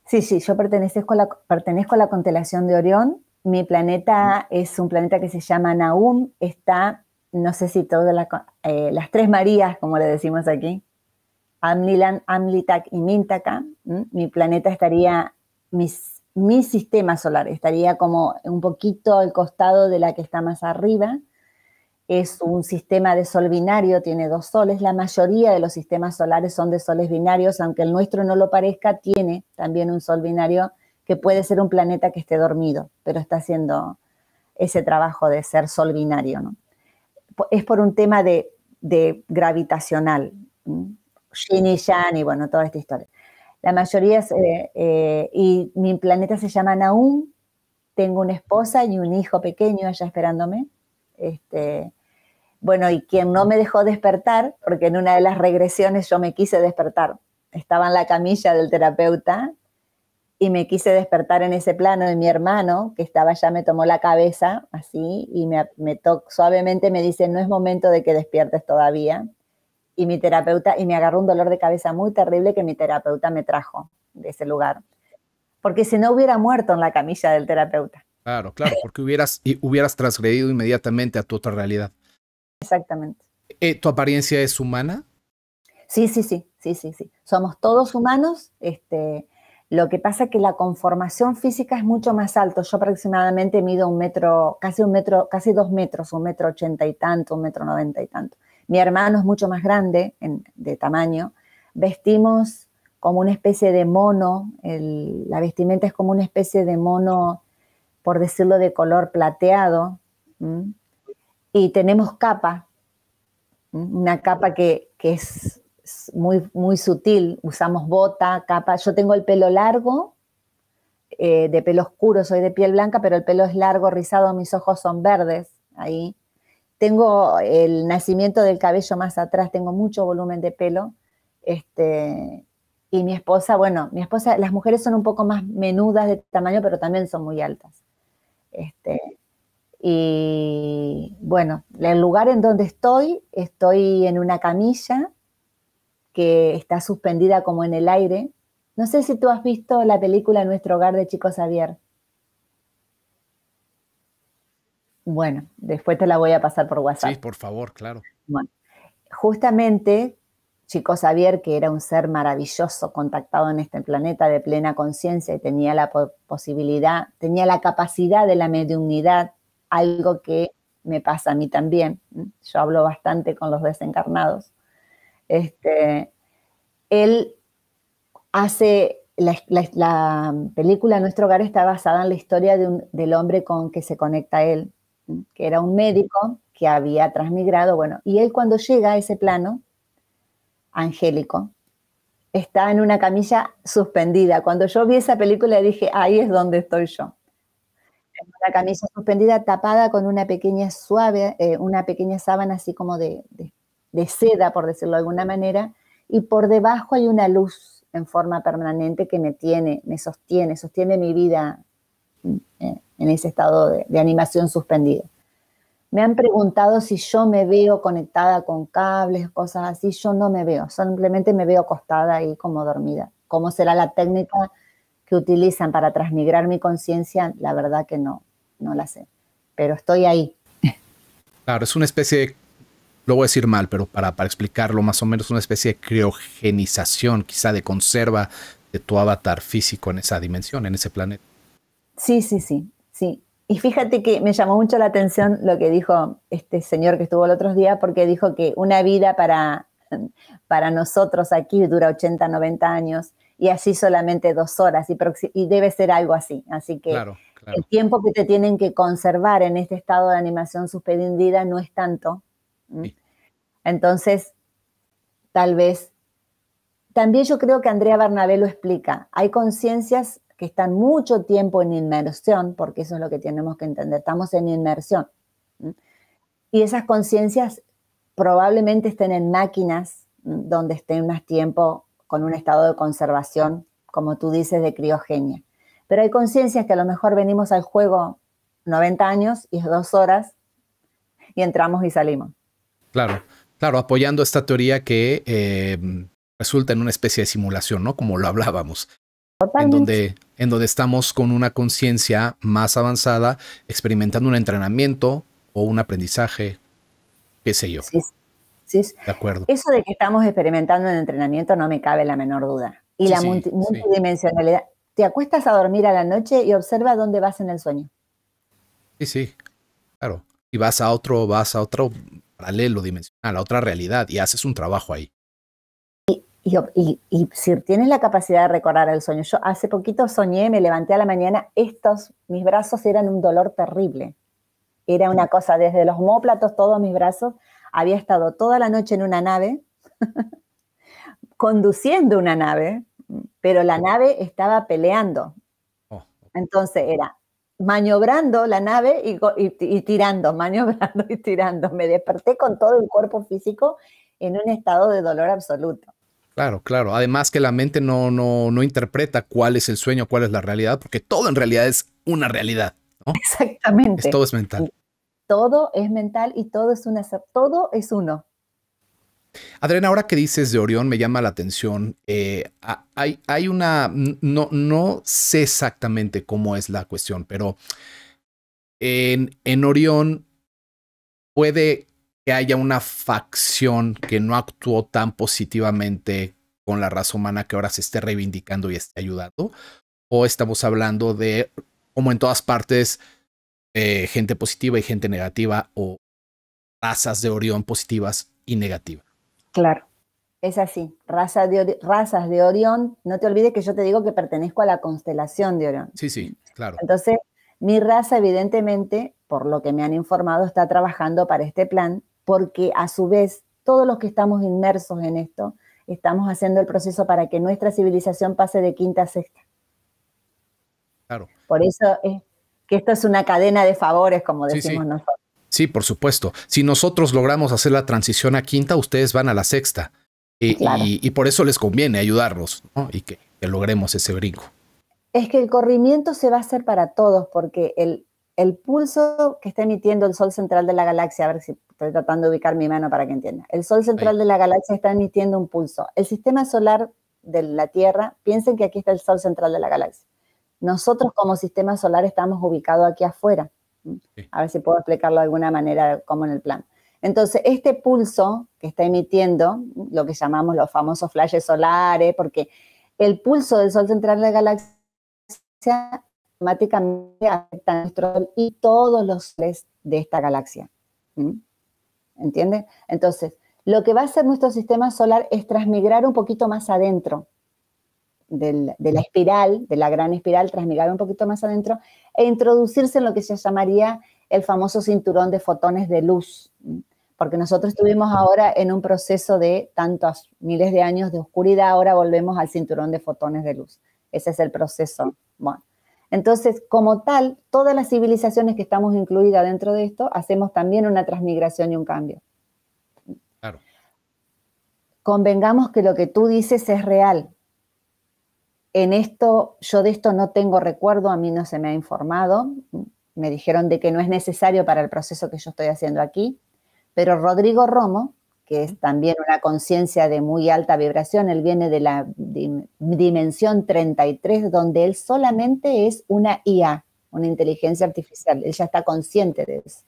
Speaker 2: Sí, sí, yo pertenezco a la, pertenezco a la constelación de Orión. Mi planeta es un planeta que se llama Naum, está no sé si todas eh, las tres Marías, como le decimos aquí, Amnilan, Amlitak y Mintaka, mi planeta estaría, mi sistema solar estaría como un poquito al costado de la que está más arriba. Es un sistema de sol binario, tiene dos soles. La mayoría de los sistemas solares son de soles binarios, aunque el nuestro no lo parezca, tiene también un sol binario que puede ser un planeta que esté dormido, pero está haciendo ese trabajo de ser sol binario, ¿no? es por un tema de, de gravitacional, Shin y y bueno, toda esta historia. La mayoría es, eh, eh, y mi planeta se llama Naum, tengo una esposa y un hijo pequeño allá esperándome. Este, bueno, y quien no me dejó despertar, porque en una de las regresiones yo me quise despertar, estaba en la camilla del terapeuta y me quise despertar en ese plano y mi hermano, que estaba ya me tomó la cabeza así y me, tocó suavemente, me dice, no es momento de que despiertes todavía. Y mi terapeuta, y me agarró un dolor de cabeza muy terrible que mi terapeuta me trajo de ese lugar. Porque si no hubiera muerto en la camilla del terapeuta.
Speaker 1: Claro, claro, porque hubieras, y hubieras transgredido inmediatamente a tu otra realidad.
Speaker 2: Exactamente.
Speaker 1: Eh, ¿Tu apariencia es humana?
Speaker 2: Sí, sí, sí, sí, sí, sí. Somos todos humanos, este, lo que pasa es que la conformación física es mucho más alto. Yo aproximadamente mido un metro, casi un metro, casi dos metros, un metro ochenta y tanto, un metro noventa y tanto. Mi hermano es mucho más grande de tamaño. Vestimos como una especie de mono. la vestimenta es como una especie de mono, por decirlo de color plateado. Y tenemos capa, una capa que es muy, muy sutil, usamos bota, capa. Yo tengo el pelo largo, eh, de pelo oscuro, soy de piel blanca, pero el pelo es largo, rizado, mis ojos son verdes, ahí. Tengo el nacimiento del cabello más atrás, tengo mucho volumen de pelo. Este, y mi esposa, bueno, mi esposa, las mujeres son un poco más menudas de tamaño, pero también son muy altas. Este, y bueno, el lugar en donde estoy, estoy en una camilla, que está suspendida como en el aire. No sé si tú has visto la película Nuestro hogar de Chico Xavier. Bueno, después te la voy a pasar por WhatsApp. Sí, por favor, claro. justamente Chico Xavier, que era un ser maravilloso contactado en este planeta de plena conciencia y tenía la posibilidad, tenía la capacidad de la mediunidad, algo que me pasa a mí también. Yo hablo bastante con los desencarnados. Este, él hace, la, película Nuestro Hogar está basada en la historia de un, del hombre con que se conecta él, que era un médico que había transmigrado, bueno, y él cuando llega a ese plano, angélico, está en una camilla suspendida. Cuando yo vi esa película dije, ahí es donde estoy yo. En una camilla suspendida tapada con una pequeña suave, eh, una pequeña sábana así como de, de de seda, por decirlo de alguna manera, y por debajo hay una luz en forma permanente que me tiene, me sostiene, sostiene mi vida eh, en ese estado de, animación suspendida. Me han preguntado si yo me veo conectada con cables, cosas así. Yo no me veo, simplemente me veo acostada ahí como dormida. ¿Cómo será la técnica que utilizan para transmigrar mi conciencia? La verdad que no, no la sé. Pero estoy ahí.
Speaker 1: Claro, es una especie de lo voy a decir mal, pero para, explicarlo más o menos, una especie de criogenización, quizá de conserva de tu avatar físico en esa dimensión, en ese planeta.
Speaker 2: Sí, sí, sí, sí. Y fíjate que me llamó mucho la atención lo que dijo este señor que estuvo el otro día, porque dijo que una vida para, para nosotros aquí dura 80, 90 años y así solamente dos horas y, debe ser algo así. Así que el tiempo que te tienen que conservar en este estado de animación suspendida no es tanto entonces, tal vez, también yo creo que Andrea Bernabé lo explica, hay conciencias que están mucho tiempo en inmersión, porque eso es lo que tenemos que entender, estamos en inmersión. Y esas conciencias probablemente estén en máquinas donde estén más tiempo con un estado de conservación, como tú dices, de criogenia. Pero hay conciencias que a lo mejor venimos al juego 90 años y es dos horas y entramos y salimos.
Speaker 1: Claro, claro, apoyando esta teoría que eh, resulta en una especie de simulación, ¿no? Como lo hablábamos. En donde, en donde estamos con una conciencia más avanzada, experimentando un entrenamiento o un aprendizaje, qué sé yo. Sí, sí. De acuerdo.
Speaker 2: Eso de que estamos experimentando un entrenamiento no me cabe la menor duda. Y la multidimensionalidad. Te acuestas a dormir a la noche y observa dónde vas en el sueño.
Speaker 1: Sí, sí, claro. Y vas a otro, vas a otro paralelo, dimensional, a otra realidad y haces un trabajo ahí.
Speaker 2: Y, y, y, si tienes la capacidad de recordar el sueño, yo hace poquito soñé, me levanté a la mañana, estos, mis brazos eran un dolor terrible. Era una cosa, desde los móplatos, todos mis brazos, había estado toda la noche en una nave, conduciendo una nave, pero la nave estaba peleando. Oh, Entonces era maniobrando la nave y, tirando, maniobrando y tirando. Me desperté con todo el cuerpo físico en un estado de dolor absoluto.
Speaker 1: Claro, claro. Además que la mente no, no, no interpreta cuál es el sueño, cuál es la realidad, porque todo en realidad es una realidad. Exactamente. todo es mental.
Speaker 2: Todo es mental y todo es una, todo es uno.
Speaker 1: Adriana, ahora que dices de Orión, me llama la atención. Eh, hay, una. No, no sé exactamente cómo es la cuestión, pero en, Orión puede que haya una facción que no actuó tan positivamente con la raza humana que ahora se esté reivindicando y esté ayudando. O estamos hablando de, como en todas partes, eh, gente positiva y gente negativa o razas de Orión positivas y negativas.
Speaker 2: Claro. Es así, de razas de Orión. No te olvides que yo te digo que pertenezco a la constelación de Orión.
Speaker 1: Sí, sí, claro. Entonces,
Speaker 2: mi raza evidentemente, por lo que me han informado, está trabajando para este plan, porque a su vez, todos los que estamos inmersos en esto, estamos haciendo el proceso para que nuestra civilización pase de quinta a sexta. Claro. Por eso es que esto es una cadena de favores, como decimos nosotros.
Speaker 1: Sí, por supuesto. Si nosotros logramos hacer la transición a quinta, ustedes van a la sexta. Y, por eso les conviene ayudarlos y que, logremos ese brinco.
Speaker 2: Es que el corrimiento se va a hacer para todos porque el, pulso que está emitiendo el Sol central de la galaxia, a ver si estoy tratando de ubicar mi mano para que entienda, el Sol central de la galaxia está emitiendo un pulso. El sistema solar de la Tierra, piensen que aquí está el Sol central de la galaxia. Nosotros como sistema solar estamos ubicados aquí afuera. A ver si puedo explicarlo de alguna manera como en el plan. Entonces, este pulso que está emitiendo, lo que llamamos los famosos flashes solares, porque el pulso del Sol central de la galaxia automáticamente afecta a nuestro Sol y todos los soles de esta galaxia. entiende Entonces, lo que va a hacer nuestro sistema solar es transmigrar un poquito más adentro de la espiral, de la gran espiral, transmigrar un poquito más adentro e introducirse en lo que se llamaría el famoso cinturón de fotones de luz, porque nosotros estuvimos ahora en un proceso de tantos miles de años de oscuridad, ahora volvemos al cinturón de fotones de luz. Ese es el proceso. Bueno, entonces, como tal, todas las civilizaciones que estamos incluidas dentro de esto, hacemos también una transmigración y un cambio. Claro. Convengamos que lo que tú dices es real, en esto, yo de esto no tengo recuerdo, a mí no se me ha informado. Me dijeron de que no es necesario para el proceso que yo estoy haciendo aquí. Pero Rodrigo Romo, que es también una conciencia de muy alta vibración, él viene de la dimensión 33, donde él solamente es una IA, una inteligencia artificial, él ya está consciente de eso.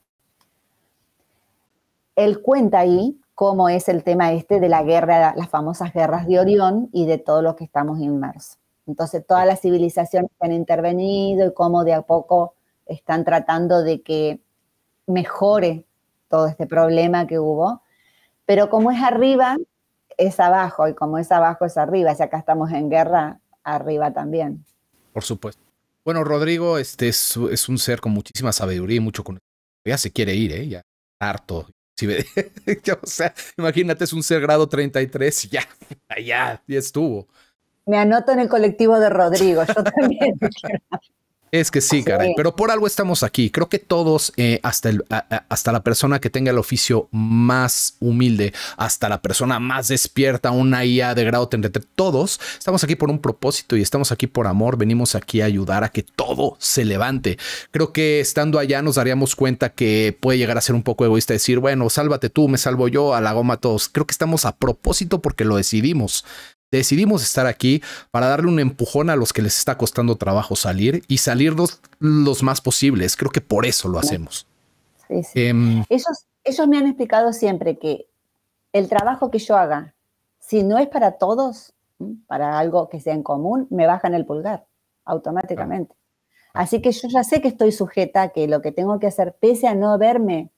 Speaker 2: Él cuenta ahí cómo es el tema este de la guerra, las famosas guerras de Orión y de todo lo que estamos inmersos. Entonces, todas las civilizaciones han intervenido y cómo de a poco están tratando de que mejore todo este problema que hubo. Pero como es arriba, es abajo, y como es abajo, es arriba. Si acá estamos en guerra, arriba también.
Speaker 1: Por supuesto. Bueno, Rodrigo este es, un ser con muchísima sabiduría y mucho conocimiento. Ya se quiere ir, ¿eh? Ya harto. imagínate, es un ser grado 33 y ya, ya, ya estuvo
Speaker 2: me anoto en el colectivo de Rodrigo, yo también.
Speaker 1: Es que sí, caray, pero por algo estamos aquí. Creo que todos, eh, hasta, hasta la persona que tenga el oficio más humilde, hasta la persona más despierta, una IA de grado 33, todos estamos aquí por un propósito y estamos aquí por amor. Venimos aquí a ayudar a que todo se levante. Creo que estando allá nos daríamos cuenta que puede llegar a ser un poco egoísta decir, bueno, sálvate tú, me salvo yo, a la goma todos. Creo que estamos a propósito porque lo decidimos decidimos estar aquí para darle un empujón a los que les está costando trabajo salir y salir los más posibles. Creo que por eso lo hacemos. Sí, em,
Speaker 2: ellos, me han explicado siempre que el trabajo que yo haga, si no es para todos, para algo que sea en común, me bajan el pulgar automáticamente. Así que yo ya sé que estoy sujeta a que lo que tengo que hacer, pese a no verme,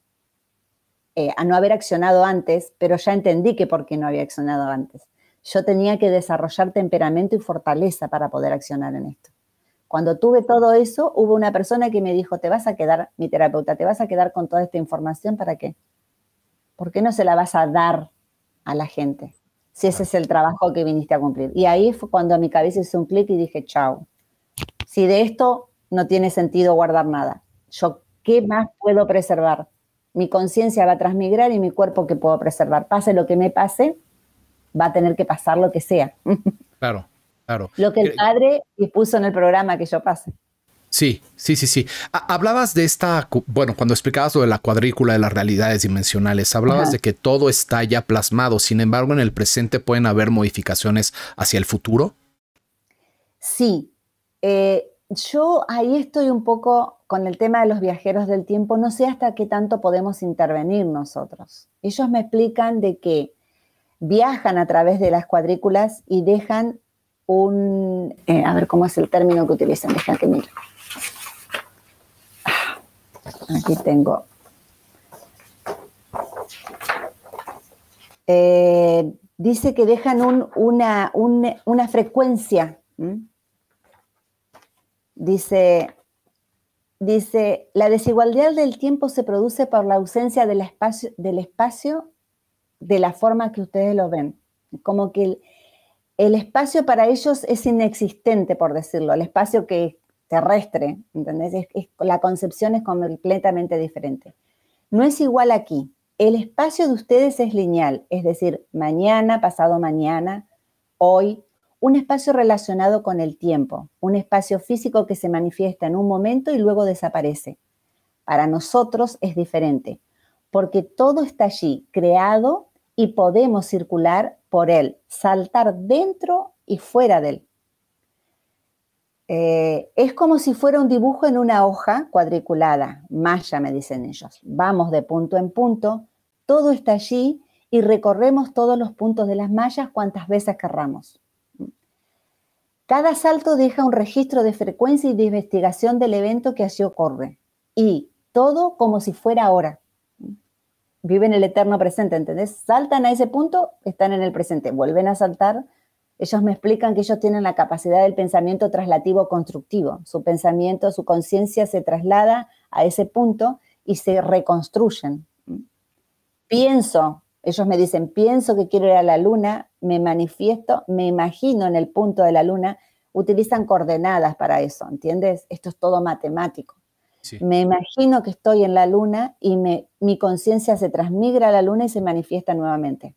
Speaker 2: eh, a no haber accionado antes, pero ya entendí que por qué no había accionado antes yo tenía que desarrollar temperamento y fortaleza para poder accionar en esto. Cuando tuve todo eso, hubo una persona que me dijo, te vas a quedar, mi terapeuta, te vas a quedar con toda esta información, ¿para qué? ¿Por qué no se la vas a dar a la gente? Si ese es el trabajo que viniste a cumplir. Y ahí fue cuando a mi cabeza hizo un clic y dije, chao, si de esto no tiene sentido guardar nada, yo qué más puedo preservar? Mi conciencia va a transmigrar y mi cuerpo que puedo preservar. Pase lo que me pase, va a tener que pasar lo que sea.
Speaker 1: Claro, claro. Lo que el eh,
Speaker 2: padre dispuso en el programa que yo pase.
Speaker 1: Sí, sí, sí, sí. Hablabas de esta, bueno, cuando explicabas lo de la cuadrícula de las realidades dimensionales, hablabas de que todo está ya plasmado, sin embargo, en el presente pueden haber modificaciones hacia el futuro.
Speaker 2: Sí, eh, yo ahí estoy un poco con el tema de los viajeros del tiempo, no sé hasta qué tanto podemos intervenir nosotros. Ellos me explican de que viajan a través de las cuadrículas y dejan un, eh, a ver cómo es el término que utilizan, que mire. Aquí tengo. Eh, dice que dejan una, frecuencia. Dice, dice, la desigualdad del tiempo se produce por la ausencia del espacio, del espacio de la forma que ustedes lo ven. Como que el, espacio para ellos es inexistente, por decirlo, el espacio que es terrestre, ¿entendés? la concepción es completamente diferente. No es igual aquí. El espacio de ustedes es lineal, es decir, mañana, pasado mañana, hoy, un espacio relacionado con el tiempo, un espacio físico que se manifiesta en un momento y luego desaparece. Para nosotros es diferente, porque todo está allí, creado y podemos circular por él, saltar dentro y fuera de él. Eh, es como si fuera un dibujo en una hoja cuadriculada, malla, me dicen ellos. Vamos de punto en punto, todo está allí y recorremos todos los puntos de las mallas cuantas veces querramos. Cada salto deja un registro de frecuencia y de investigación del evento que así ocurre, y todo como si fuera ahora viven el eterno presente, ¿entendés? Saltan a ese punto, están en el presente, vuelven a saltar. Ellos me explican que ellos tienen la capacidad del pensamiento traslativo constructivo. Su pensamiento, su conciencia se traslada a ese punto y se reconstruyen. Pienso, ellos me dicen, pienso que quiero ir a la luna, me manifiesto, me imagino en el punto de la luna, utilizan coordenadas para eso, ¿entiendes? Esto es todo matemático. Me imagino que estoy en la luna y mi conciencia se transmigra a la luna y se manifiesta nuevamente.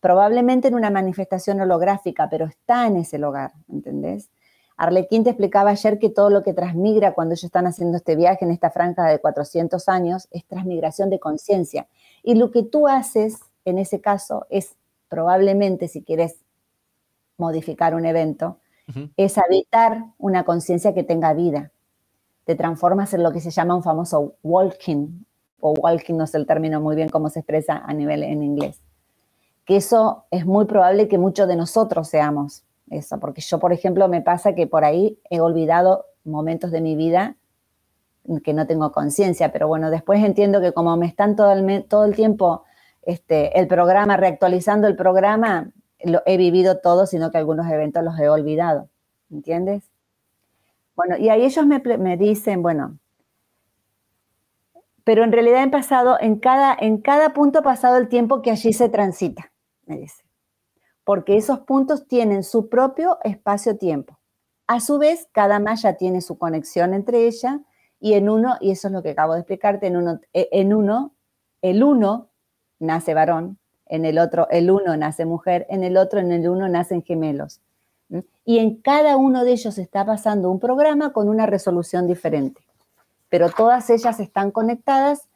Speaker 2: Probablemente en una manifestación holográfica, pero está en ese lugar, ¿entendés? Arlequín te explicaba ayer que todo lo que transmigra cuando ellos están haciendo este viaje en esta franja de 400 años es transmigración de conciencia. Y lo que tú haces en ese caso es probablemente, si quieres modificar un evento, es habitar una conciencia que tenga vida te transformas en lo que se llama un famoso walking, o walking no sé el término muy bien cómo se expresa a nivel en inglés. Que eso es muy probable que muchos de nosotros seamos eso, porque yo, por ejemplo, me pasa que por ahí he olvidado momentos de mi vida que no tengo conciencia, pero bueno, después entiendo que como me están todo el, todo el tiempo este, el programa, reactualizando el programa, lo he vivido todo, sino que algunos eventos los he olvidado, ¿entiendes? Bueno, y ahí ellos me, dicen, bueno, pero en realidad en pasado, en cada, en cada punto ha pasado el tiempo que allí se transita, me dicen. Porque esos puntos tienen su propio espacio-tiempo. A su vez, cada malla tiene su conexión entre ella y en uno, y eso es lo que acabo de explicarte, en uno, e, en uno el uno nace varón, en el otro el uno nace mujer, en el otro en el uno nacen gemelos. Y en cada uno de ellos está pasando un programa con una resolución diferente. Pero todas ellas están conectadas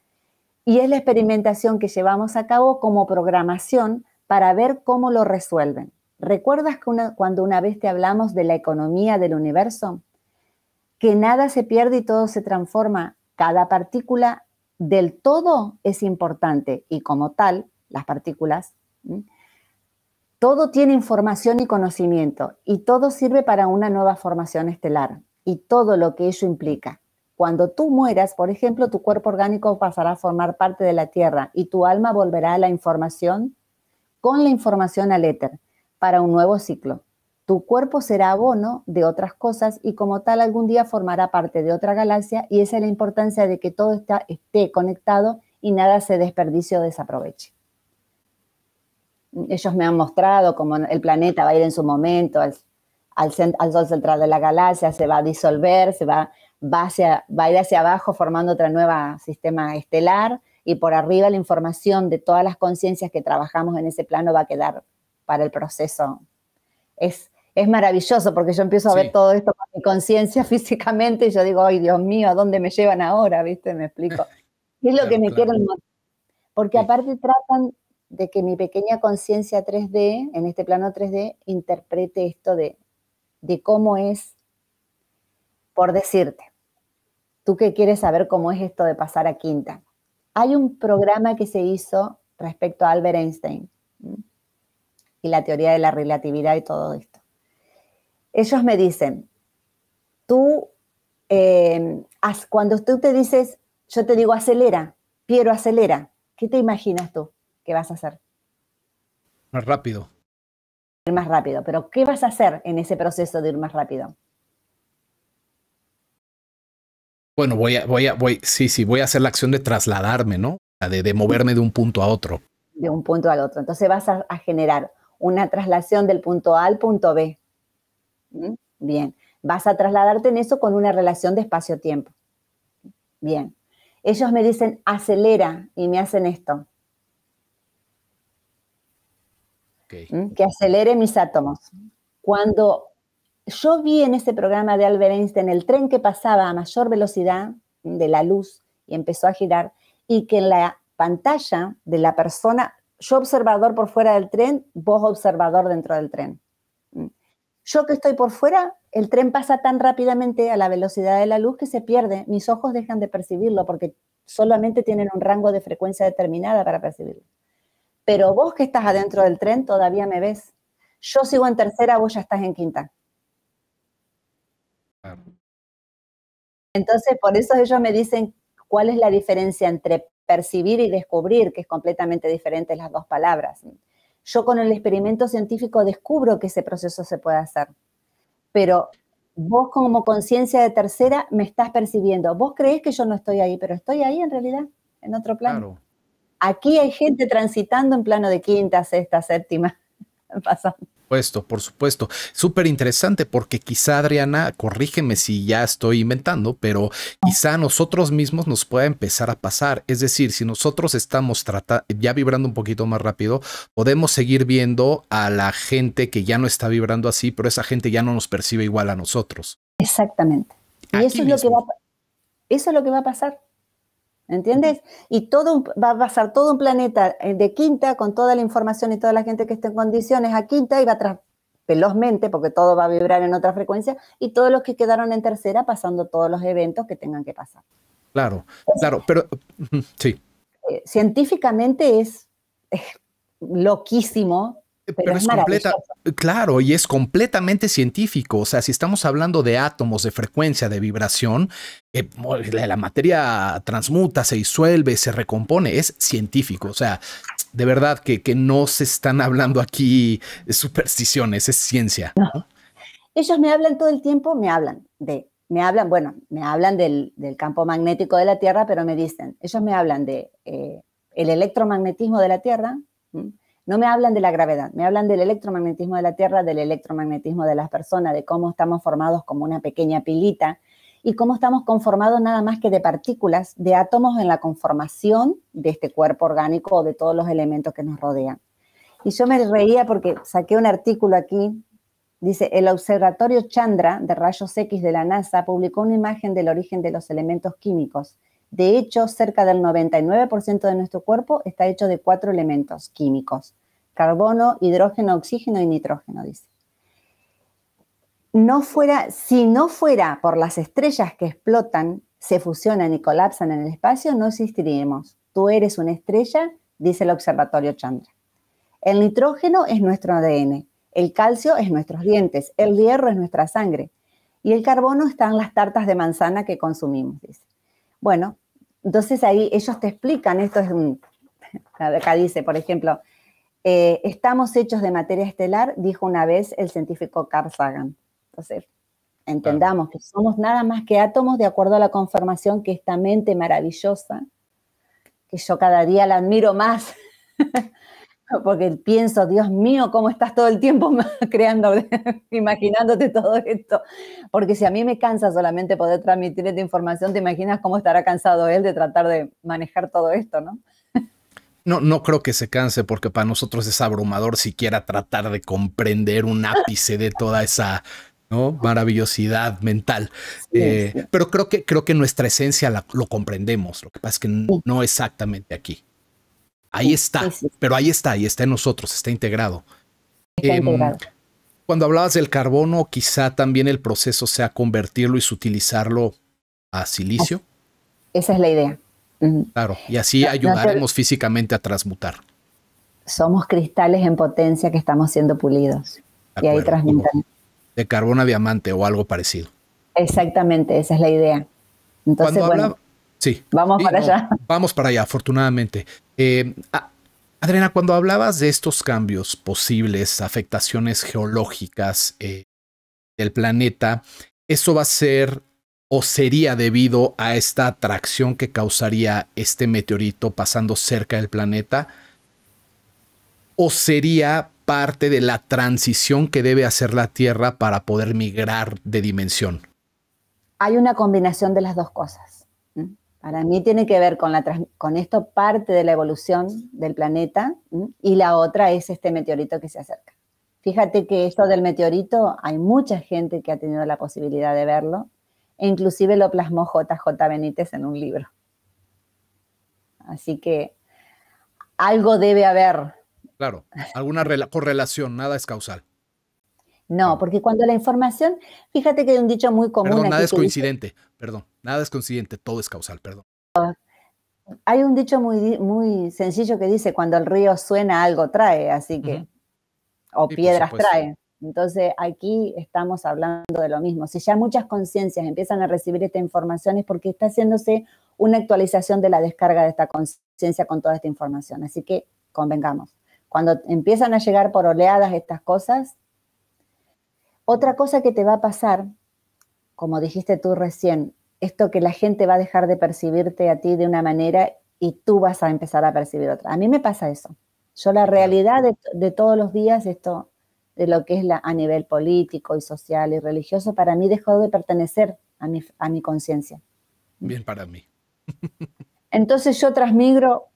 Speaker 2: y es la experimentación que llevamos a cabo como programación para ver cómo lo resuelven. ¿Recuerdas que cuando una vez te hablamos de la economía del universo? Que nada se pierde y todo se transforma. Cada partícula del todo es importante y como tal, las partículas todo tiene información y conocimiento y todo sirve para una nueva formación estelar y todo lo que ello implica. Cuando tú mueras, por ejemplo, tu cuerpo orgánico pasará a formar parte de la Tierra y tu alma volverá a la información con la información al éter para un nuevo ciclo. Tu cuerpo será abono de otras cosas y como tal algún día formará parte de otra galaxia y esa es la importancia de que todo está, esté conectado y nada se desperdicie o desaproveche ellos me han mostrado cómo el planeta va a ir en su momento al, al, al, sol central de la galaxia, se va a disolver, se va, va, hacia, va a ir hacia abajo formando otro nuevo sistema estelar y por arriba la información de todas las conciencias que trabajamos en ese plano va a quedar para el proceso. Es, es maravilloso porque yo empiezo a ver todo esto con mi conciencia físicamente y yo digo, ay Dios mío, ¿a dónde me llevan ahora? ¿Viste? Me explico. ¿Qué es lo que me claro. quieren Porque aparte tratan de que mi pequeña conciencia 3D, en este plano 3D, interprete esto de, de cómo es, por decirte, tú que quieres saber cómo es esto de pasar a quinta. Hay un programa que se hizo respecto a Albert Einstein y la teoría de la relatividad y todo esto. Ellos me dicen, tú, em, cuando tú te dices, yo te digo acelera, Piero acelera, ¿qué te imaginas tú? ¿Qué vas a hacer. Más rápido. Ir más rápido, pero ¿qué vas a hacer en ese proceso de ir más rápido?
Speaker 1: Bueno, voy a, voy a, voy, sí, sí, voy a hacer la acción de trasladarme, ¿no? De, moverme de un punto a otro.
Speaker 2: De un punto al otro. Entonces vas a, generar una traslación del punto A al punto B. ¿Mm? Bien. Vas a trasladarte en eso con una relación de espacio-tiempo. Bien. Ellos me dicen, acelera y me hacen esto. que acelere mis átomos. Cuando yo vi en ese programa de Albert Einstein el tren que pasaba a mayor velocidad de la luz y empezó a girar, y que en la pantalla de la persona, yo observador por fuera del tren, vos observador dentro del tren. Yo que estoy por fuera, el tren pasa tan rápidamente a la velocidad de la luz que se pierde, mis ojos dejan de percibirlo porque solamente tienen un rango de frecuencia determinada para percibirlo pero vos que estás adentro del tren todavía me ves. Yo sigo en tercera, vos ya estás en quinta. Entonces, por eso ellos me dicen cuál es la diferencia entre percibir y descubrir, que es completamente diferente las dos palabras. Yo con el experimento científico descubro que ese proceso se puede hacer, pero vos como conciencia de tercera me estás percibiendo. Vos crees que yo no estoy ahí, pero estoy ahí en realidad, en otro plano. Aquí hay gente transitando en plano de quinta, sexta, séptima.
Speaker 1: Pasando. Por supuesto, por supuesto. Súper interesante porque quizá Adriana, corrígeme si ya estoy inventando, pero quizá nosotros mismos nos pueda empezar a pasar. Es decir, si nosotros estamos ya vibrando un poquito más rápido, podemos seguir viendo a la gente que ya no está vibrando así, pero esa gente ya no nos percibe igual a nosotros. Exactamente.
Speaker 2: Y eso es, lo que va, eso es lo que va a pasar. ¿Entiendes? Y todo va a pasar todo un planeta eh, de Quinta con toda la información y toda la gente que esté en condiciones a Quinta y va tras velozmente, porque todo va a vibrar en otra frecuencia, y todos los que quedaron en tercera pasando todos los eventos que tengan que pasar.
Speaker 1: Claro, claro, pero sí.
Speaker 2: Eh, científicamente es loquísimo
Speaker 1: eh, pero, es, completa, eh, claro, y es completamente científico. O sea, si estamos hablando de átomos, de frecuencia, de vibración, eh, la, materia transmuta, se disuelve, se recompone, es científico. O sea, de verdad que, no se están hablando aquí de supersticiones, es ciencia.
Speaker 2: Ellos me hablan todo el tiempo, me hablan de, me hablan, bueno, me hablan del, campo magnético de la Tierra, pero me dicen, ellos me hablan de el electromagnetismo de la Tierra no me hablan de la gravedad, me hablan del electromagnetismo de la Tierra, del electromagnetismo de las personas, de cómo estamos formados como una pequeña pilita y cómo estamos conformados nada más que de partículas, de átomos en la conformación de este cuerpo orgánico o de todos los elementos que nos rodean. Y yo me reía porque saqué un artículo aquí, dice, el Observatorio Chandra de rayos X de la NASA publicó una imagen del origen de los elementos químicos de hecho, cerca del 99% de nuestro cuerpo está hecho de cuatro elementos químicos, carbono, hidrógeno, oxígeno y nitrógeno, dice. si no fuera por las estrellas que explotan, se fusionan y colapsan en el espacio, no existiríamos. Tú eres una estrella, dice el observatorio Chandra. El nitrógeno es nuestro ADN, el calcio es nuestros dientes, el hierro es nuestra sangre y el carbono está en las tartas de manzana que consumimos, dice. Bueno, entonces ahí ellos te explican, esto es un, acá dice, por ejemplo, eh, estamos hechos de materia estelar, dijo una vez el científico Carl Sagan. Entonces, entendamos que somos nada más que átomos de acuerdo a la confirmación que esta mente maravillosa, que yo cada día la admiro más, porque pienso, Dios mío, cómo estás todo el tiempo creando, imaginándote todo esto. Porque si a mí me cansa solamente poder transmitir esta información, te imaginas cómo estará cansado él de tratar de manejar todo esto, ¿no?
Speaker 1: No, no creo que se canse porque para nosotros es abrumador siquiera tratar de comprender un ápice de toda esa maravillosidad mental. Eh, pero creo que, creo que nuestra esencia lo comprendemos. Lo que pasa es que no exactamente aquí. Ahí está, pero ahí está, ahí está en nosotros, está em, integrado. Cuando hablabas del carbono, quizá también el proceso sea convertirlo y sutilizarlo a silicio. Esa es la idea. Claro, y así ayudaremos físicamente a transmutar.
Speaker 2: Somos cristales en potencia que estamos siendo pulidos.
Speaker 1: y ahí transmutan. De carbono a diamante o algo parecido.
Speaker 2: Exactamente, esa es la idea.
Speaker 1: Entonces, cuando, bueno, Sí. Vamos para allá. Vamos para allá, afortunadamente. Eh, Adriana, cuando hablabas de estos cambios posibles, afectaciones geológicas eh, del planeta, ¿eso va a ser o sería debido a esta atracción que causaría este meteorito pasando cerca del planeta? ¿O sería parte de la transición que debe hacer la Tierra para poder migrar de dimensión?
Speaker 2: Hay una combinación de las dos cosas para mí tiene que ver con, la, con esto parte de la evolución del planeta y la otra es este meteorito que se acerca. Fíjate que esto del meteorito, hay mucha gente que ha tenido la posibilidad de verlo e inclusive lo plasmó JJ Benítez en un libro. Así que algo debe haber.
Speaker 1: Claro, alguna correlación, nada es causal.
Speaker 2: No, porque cuando la información, fíjate que hay un dicho muy común. Perdón, nada es
Speaker 1: coincidente, perdón. Nada es consiguiente, todo es causal, perdón.
Speaker 2: Hay un dicho muy, muy sencillo que dice, cuando el río suena, algo trae, así que, o piedras trae. Entonces, aquí estamos hablando de lo mismo. Si ya muchas conciencias empiezan a recibir esta información es porque está haciéndose una actualización de la descarga de esta conciencia con toda esta información. Así que, convengamos, cuando empiezan a llegar por oleadas estas cosas, otra cosa que te va a pasar, como dijiste tú recién, esto que la gente va a dejar de percibirte a ti de una manera y tú vas a empezar a percibir otra. A mí me pasa eso. Yo la realidad de, todos los días, esto de lo que es a nivel político y social y religioso, para mí dejó de pertenecer a mi, a mi conciencia.
Speaker 1: Bien para mí.
Speaker 2: Entonces yo transmigro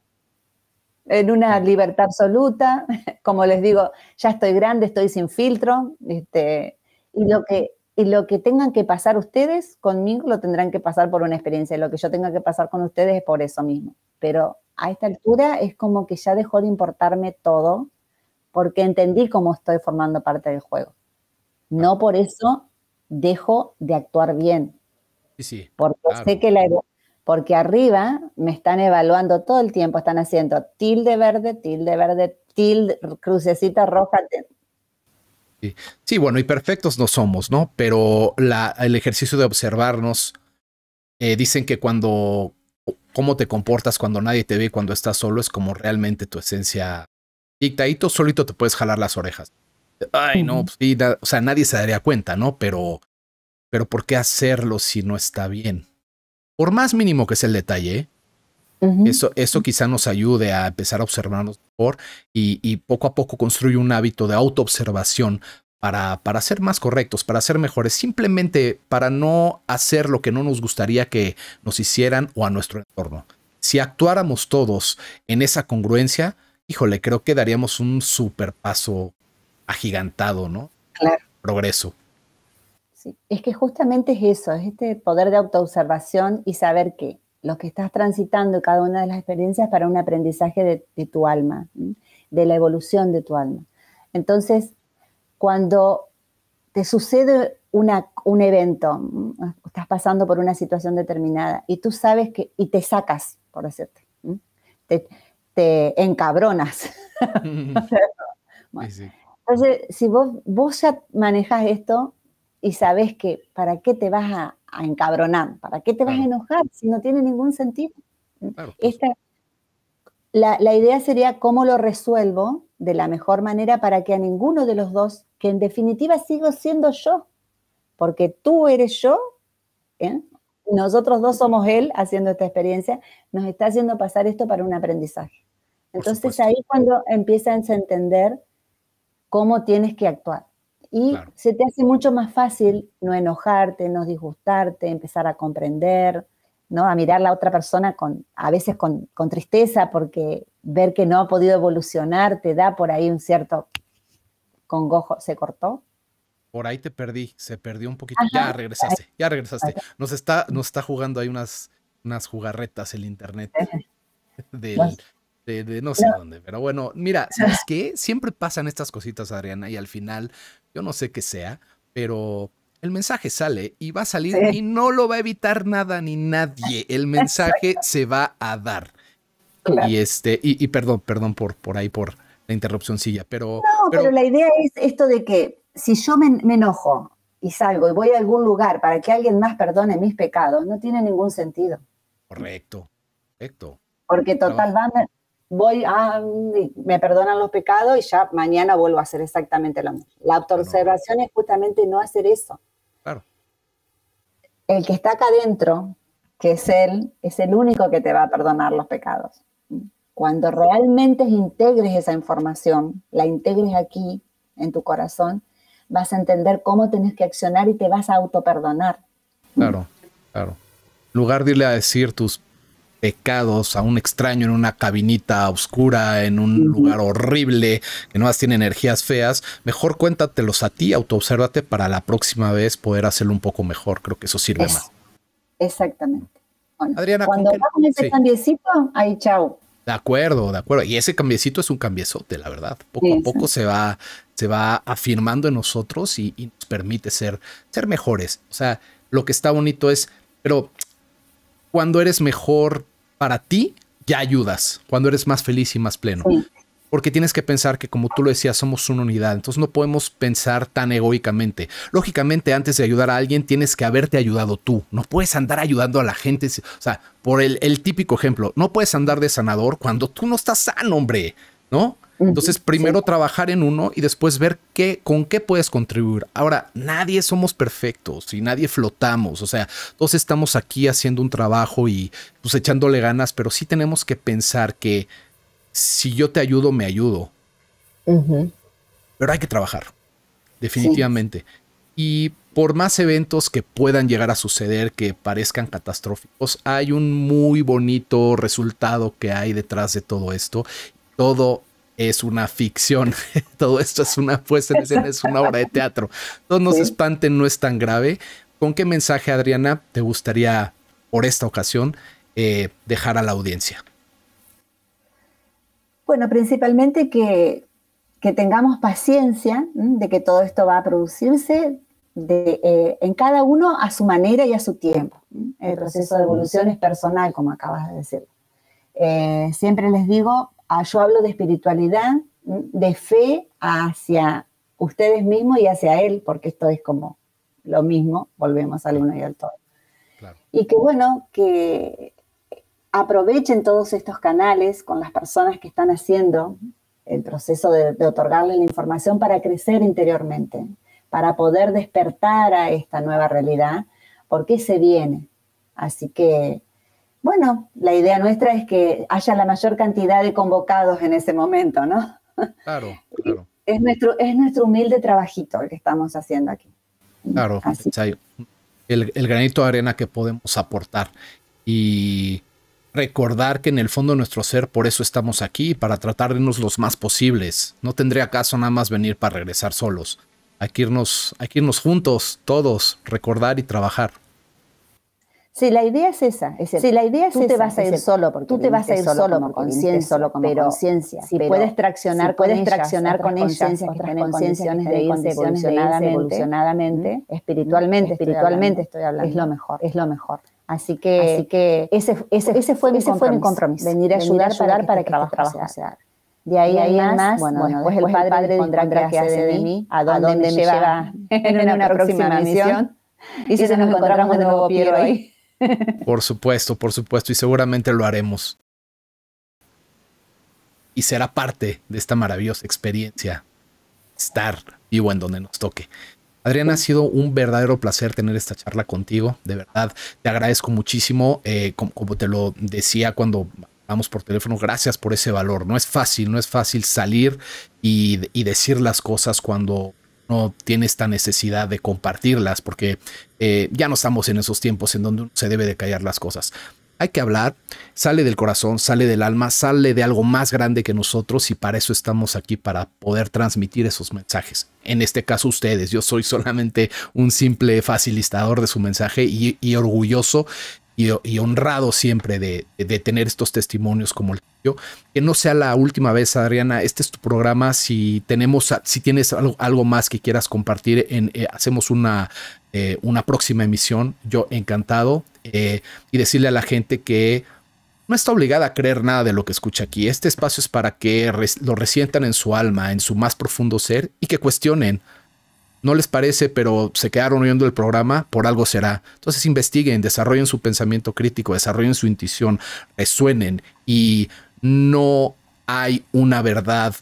Speaker 2: en una libertad absoluta, como les digo, ya estoy grande, estoy sin filtro, este, y lo que y lo que tengan que pasar ustedes conmigo lo tendrán que pasar por una experiencia. Lo que yo tenga que pasar con ustedes es por eso mismo. Pero a esta altura es como que ya dejó de importarme todo porque entendí cómo estoy formando parte del juego. No por eso dejo de actuar bien. Sí, sí. Porque sé que la porque arriba me están evaluando todo el tiempo, están haciendo tilde verde, tilde verde, tilde, crucecita roja,
Speaker 1: Sí. bueno, y perfectos no somos, ¿no? Pero el ejercicio de observarnos, eh, dicen que cuando, cómo te comportas cuando nadie te ve, cuando estás solo, es como realmente tu esencia dictadito, solito te puedes jalar las orejas. Ay, no, pues o sea, nadie se daría cuenta, ¿no? Pero, pero ¿por qué hacerlo si no está bien? Por más mínimo que sea el detalle, ¿eh? Eso, eso quizá nos ayude a empezar a observarnos mejor y, poco a poco construye un hábito de autoobservación para, para, ser más correctos, para ser mejores, simplemente para no hacer lo que no nos gustaría que nos hicieran o a nuestro entorno. Si actuáramos todos en esa congruencia, híjole, creo que daríamos un super paso agigantado, ¿no? Claro. Progreso.
Speaker 2: Sí, es que justamente es eso, es este poder de autoobservación y saber que lo que estás transitando cada una de las experiencias para un aprendizaje de, tu alma, de la evolución de tu alma. Entonces, cuando te sucede un evento, estás pasando por una situación determinada y tú sabes que, y te sacas, por decirte, te, encabronas. Entonces, si vos, vos ya manejas esto y sabes que para qué te vas a, encabronar, para qué te vas a enojar si no tiene ningún sentido. la, idea sería cómo lo resuelvo de la mejor manera para que a ninguno de los dos, que en definitiva sigo siendo yo, porque tú eres yo, ¿eh? nosotros dos somos él haciendo esta experiencia, nos está haciendo pasar esto para un aprendizaje. Entonces ahí cuando empiezan a entender cómo tienes que actuar. Y se te hace mucho más fácil no enojarte, no disgustarte, empezar a comprender, ¿no? A mirar a la otra persona con, a veces con, con tristeza, porque ver que no ha podido evolucionar te da por ahí un cierto congojo. ¿Se cortó?
Speaker 1: Por ahí te perdí, se perdió un poquito. Ya regresaste, ya regresaste. Nos está, nos está jugando ahí unas, unas jugarretas el internet. Eh. de, no sé dónde, pero bueno, mira, ¿sabes qué? Siempre pasan estas cositas, Adriana, y al final yo no sé qué sea, pero el mensaje sale y va a salir y no lo va a evitar nada ni nadie. El mensaje se va a dar. Y este, y, perdón, perdón por, por ahí, por la interrupcióncilla, pero. No, pero, la
Speaker 2: idea es esto de que si yo me, enojo y salgo y voy a algún lugar para que alguien más perdone mis pecados, no tiene ningún sentido.
Speaker 1: Correcto, correcto. Porque total no
Speaker 2: voy a, me perdonan los pecados y ya mañana vuelvo a hacer exactamente lo mismo. La autoobservación es justamente no hacer eso. Claro. El que está acá adentro, que es Él, es el único que te va a perdonar los pecados. Cuando realmente integres esa información, la integres aquí en tu corazón, vas a entender cómo tienes que accionar y te vas a autoperdonar.
Speaker 1: Claro, claro. En lugar de irle a decir tus pecados a un extraño en una cabinita oscura, en un lugar horrible, que no más tiene energías feas, mejor cuéntatelos a ti, autoobsérvate para la próxima vez poder hacerlo un poco mejor. Creo que eso sirve más.
Speaker 2: Exactamente. Adriana, cuando va con ese cambiecito, ahí
Speaker 1: chao. De acuerdo, de acuerdo. Y ese cambiecito es un cambiezote, la verdad. Poco a poco se va, se va afirmando en nosotros y, nos permite ser, ser mejores. O sea, lo que está bonito es, pero cuando eres mejor para ti, ya ayudas cuando eres más feliz y más pleno. Porque tienes que pensar que, como tú lo decías, somos una unidad. Entonces no podemos pensar tan egoicamente. Lógicamente, antes de ayudar a alguien, tienes que haberte ayudado tú. No puedes andar ayudando a la gente. O sea, por el, el típico ejemplo, no puedes andar de sanador cuando tú no estás sano, hombre. ¿No? Entonces, primero trabajar en uno y después ver qué, con qué puedes contribuir. Ahora, nadie somos perfectos y nadie flotamos. O sea, todos estamos aquí haciendo un trabajo y pues echándole ganas, pero sí tenemos que pensar que si yo te ayudo, me ayudo. Pero hay que trabajar, definitivamente. Y por más eventos que puedan llegar a suceder que parezcan catastróficos, hay un muy bonito resultado que hay detrás de todo esto. Todo es una ficción. Todo esto es una puesta es una obra de teatro. No nos espanten, no es tan grave. ¿Con qué mensaje, Adriana, te gustaría por esta ocasión eh, dejar a la audiencia?
Speaker 2: Bueno, principalmente que, que tengamos paciencia de que todo esto va a producirse eh, en cada uno a su manera y a su tiempo. El proceso de evolución es personal, como acabas de decir. Eh, siempre les digo, Ah, yo hablo de espiritualidad, de fe hacia ustedes mismos y hacia Él, porque esto es como lo mismo, volvemos al uno y al todo. Y que bueno, que aprovechen todos estos canales con las personas que están haciendo el proceso de, de otorgarle la información para crecer interiormente, para poder despertar a esta nueva realidad, porque se viene. Así que bueno, la idea nuestra es que haya la mayor cantidad de convocados en ese momento, ¿no?
Speaker 1: Claro, claro.
Speaker 2: Es nuestro, es nuestro humilde trabajito el que estamos haciendo aquí.
Speaker 1: Claro, El, granito de arena que podemos aportar. Y recordar que en el fondo de nuestro ser por eso estamos aquí, para tratar de irnos los más posibles. No tendría caso nada más venir para regresar solos. irnos, hay que irnos juntos, todos, recordar y trabajar.
Speaker 2: Si la idea es esa, la idea es tú te vas a ir solo porque tú te vas a ir solo con conciencia, solo conciencia. Si puedes traccionar, puedes con ellas, conciencias de irse evolucionadamente, espiritualmente, espiritualmente, estoy hablando, es lo mejor, es lo mejor. Así que, que ese, ese, fue, mi fue compromiso, venir a ayudar, para, que, para este que, este De ahí, hay más, bueno, después, el padre, que hace de mí, a dónde, me lleva en una, próxima, misión. Y si, nos encontramos de nuevo, Piero, ahí.
Speaker 1: Por supuesto, por supuesto, y seguramente lo haremos. Y será parte de esta maravillosa experiencia estar vivo en donde nos toque. Adriana, ha sido un verdadero placer tener esta charla contigo. De verdad, te agradezco muchísimo. Eh, como, te lo decía cuando vamos por teléfono, gracias por ese valor. No es fácil, no es fácil salir y decir las cosas cuando no tiene esta necesidad de compartirlas porque eh, ya no estamos en esos tiempos en donde se debe de callar las cosas. Hay que hablar, sale del corazón, sale del alma, sale de algo más grande que nosotros y para eso estamos aquí, para poder transmitir esos mensajes. En este caso ustedes, yo soy solamente un simple facilitador de su mensaje y, y orgulloso y, honrado siempre de, tener estos testimonios como el tuyo. Que no sea la última vez, Adriana, este es tu programa. Si tenemos, si tienes algo, más que quieras compartir, en, eh, hacemos una, eh, una próxima emisión. Yo encantado. Eh, y decirle a la gente que no está obligada a creer nada de lo que escucha aquí. Este espacio es para que lo resientan en su alma, en su más profundo ser y que cuestionen no les parece, pero se quedaron oyendo el programa, por algo será. Entonces investiguen, desarrollen su pensamiento crítico, desarrollen su intuición, resuenen y no hay una verdad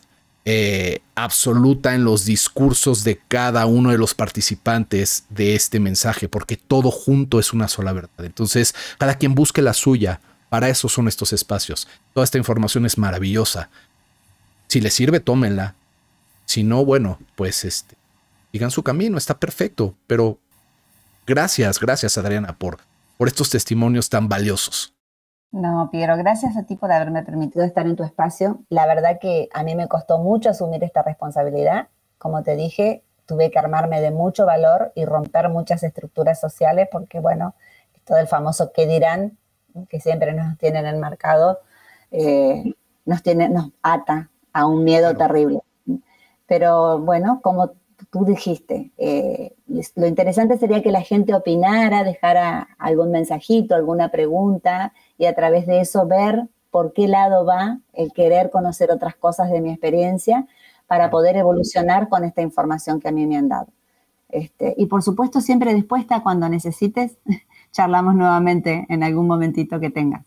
Speaker 1: eh, absoluta en los discursos de cada uno de los participantes de este mensaje, porque todo junto es una sola verdad. Entonces, cada quien busque la suya. Para eso son estos espacios. Toda esta información es maravillosa. Si les sirve, tómenla. Si no, bueno, pues este, sigan su camino, está perfecto, pero gracias, gracias Adriana por, por estos testimonios tan valiosos.
Speaker 2: No, Piero, gracias a ti por haberme permitido estar en tu espacio. La verdad que a mí me costó mucho asumir esta responsabilidad. Como te dije, tuve que armarme de mucho valor y romper muchas estructuras sociales porque, bueno, todo el famoso qué dirán, que siempre nos tienen enmarcado, eh, nos, tiene, nos ata a un miedo terrible. Pero bueno, como tú dijiste. Eh, lo interesante sería que la gente opinara, dejara algún mensajito, alguna pregunta y a través de eso ver por qué lado va el querer conocer otras cosas de mi experiencia para poder evolucionar con esta información que a mí me han dado. Este, y por supuesto siempre dispuesta cuando necesites, charlamos nuevamente en algún momentito que tenga.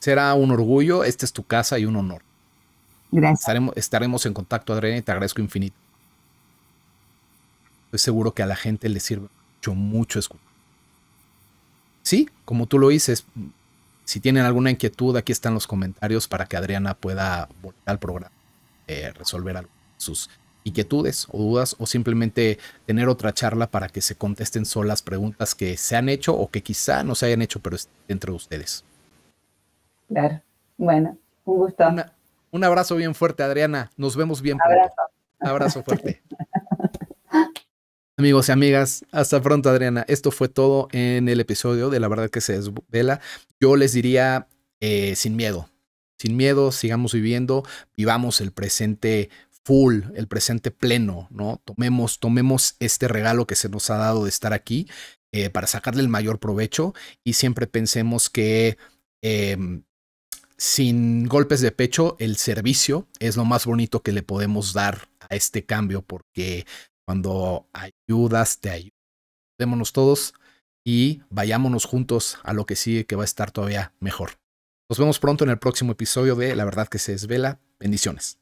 Speaker 1: Será un orgullo, esta es tu casa y un honor. Gracias. Estaremos, estaremos en contacto, Adriana, y te agradezco infinito. Estoy seguro que a la gente le sirve mucho, mucho escuchar. Sí, como tú lo dices, si tienen alguna inquietud, aquí están los comentarios para que Adriana pueda volver al programa, eh, resolver sus inquietudes o dudas o simplemente tener otra charla para que se contesten solas preguntas que se han hecho o que quizá no se hayan hecho, pero entre ustedes. Claro. Bueno, un gusto. un abrazo bien fuerte, Adriana. Nos vemos bien. Abrazo fuerte. Amigos y amigas, hasta pronto Adriana. Esto fue todo en el episodio de La verdad que se desvela. Yo les diría eh, sin miedo, sin miedo, sigamos viviendo, vivamos el presente full, el presente pleno, ¿no? Tomemos, tomemos este regalo que se nos ha dado de estar aquí eh, para sacarle el mayor provecho y siempre pensemos que em, sin golpes de pecho, el servicio es lo más bonito que le podemos dar a este cambio porque cuando ayudas, te ayudas. Démonos todos y vayámonos juntos a lo que sigue que va a estar todavía mejor. Nos vemos pronto en el próximo episodio de La verdad que se desvela. Bendiciones.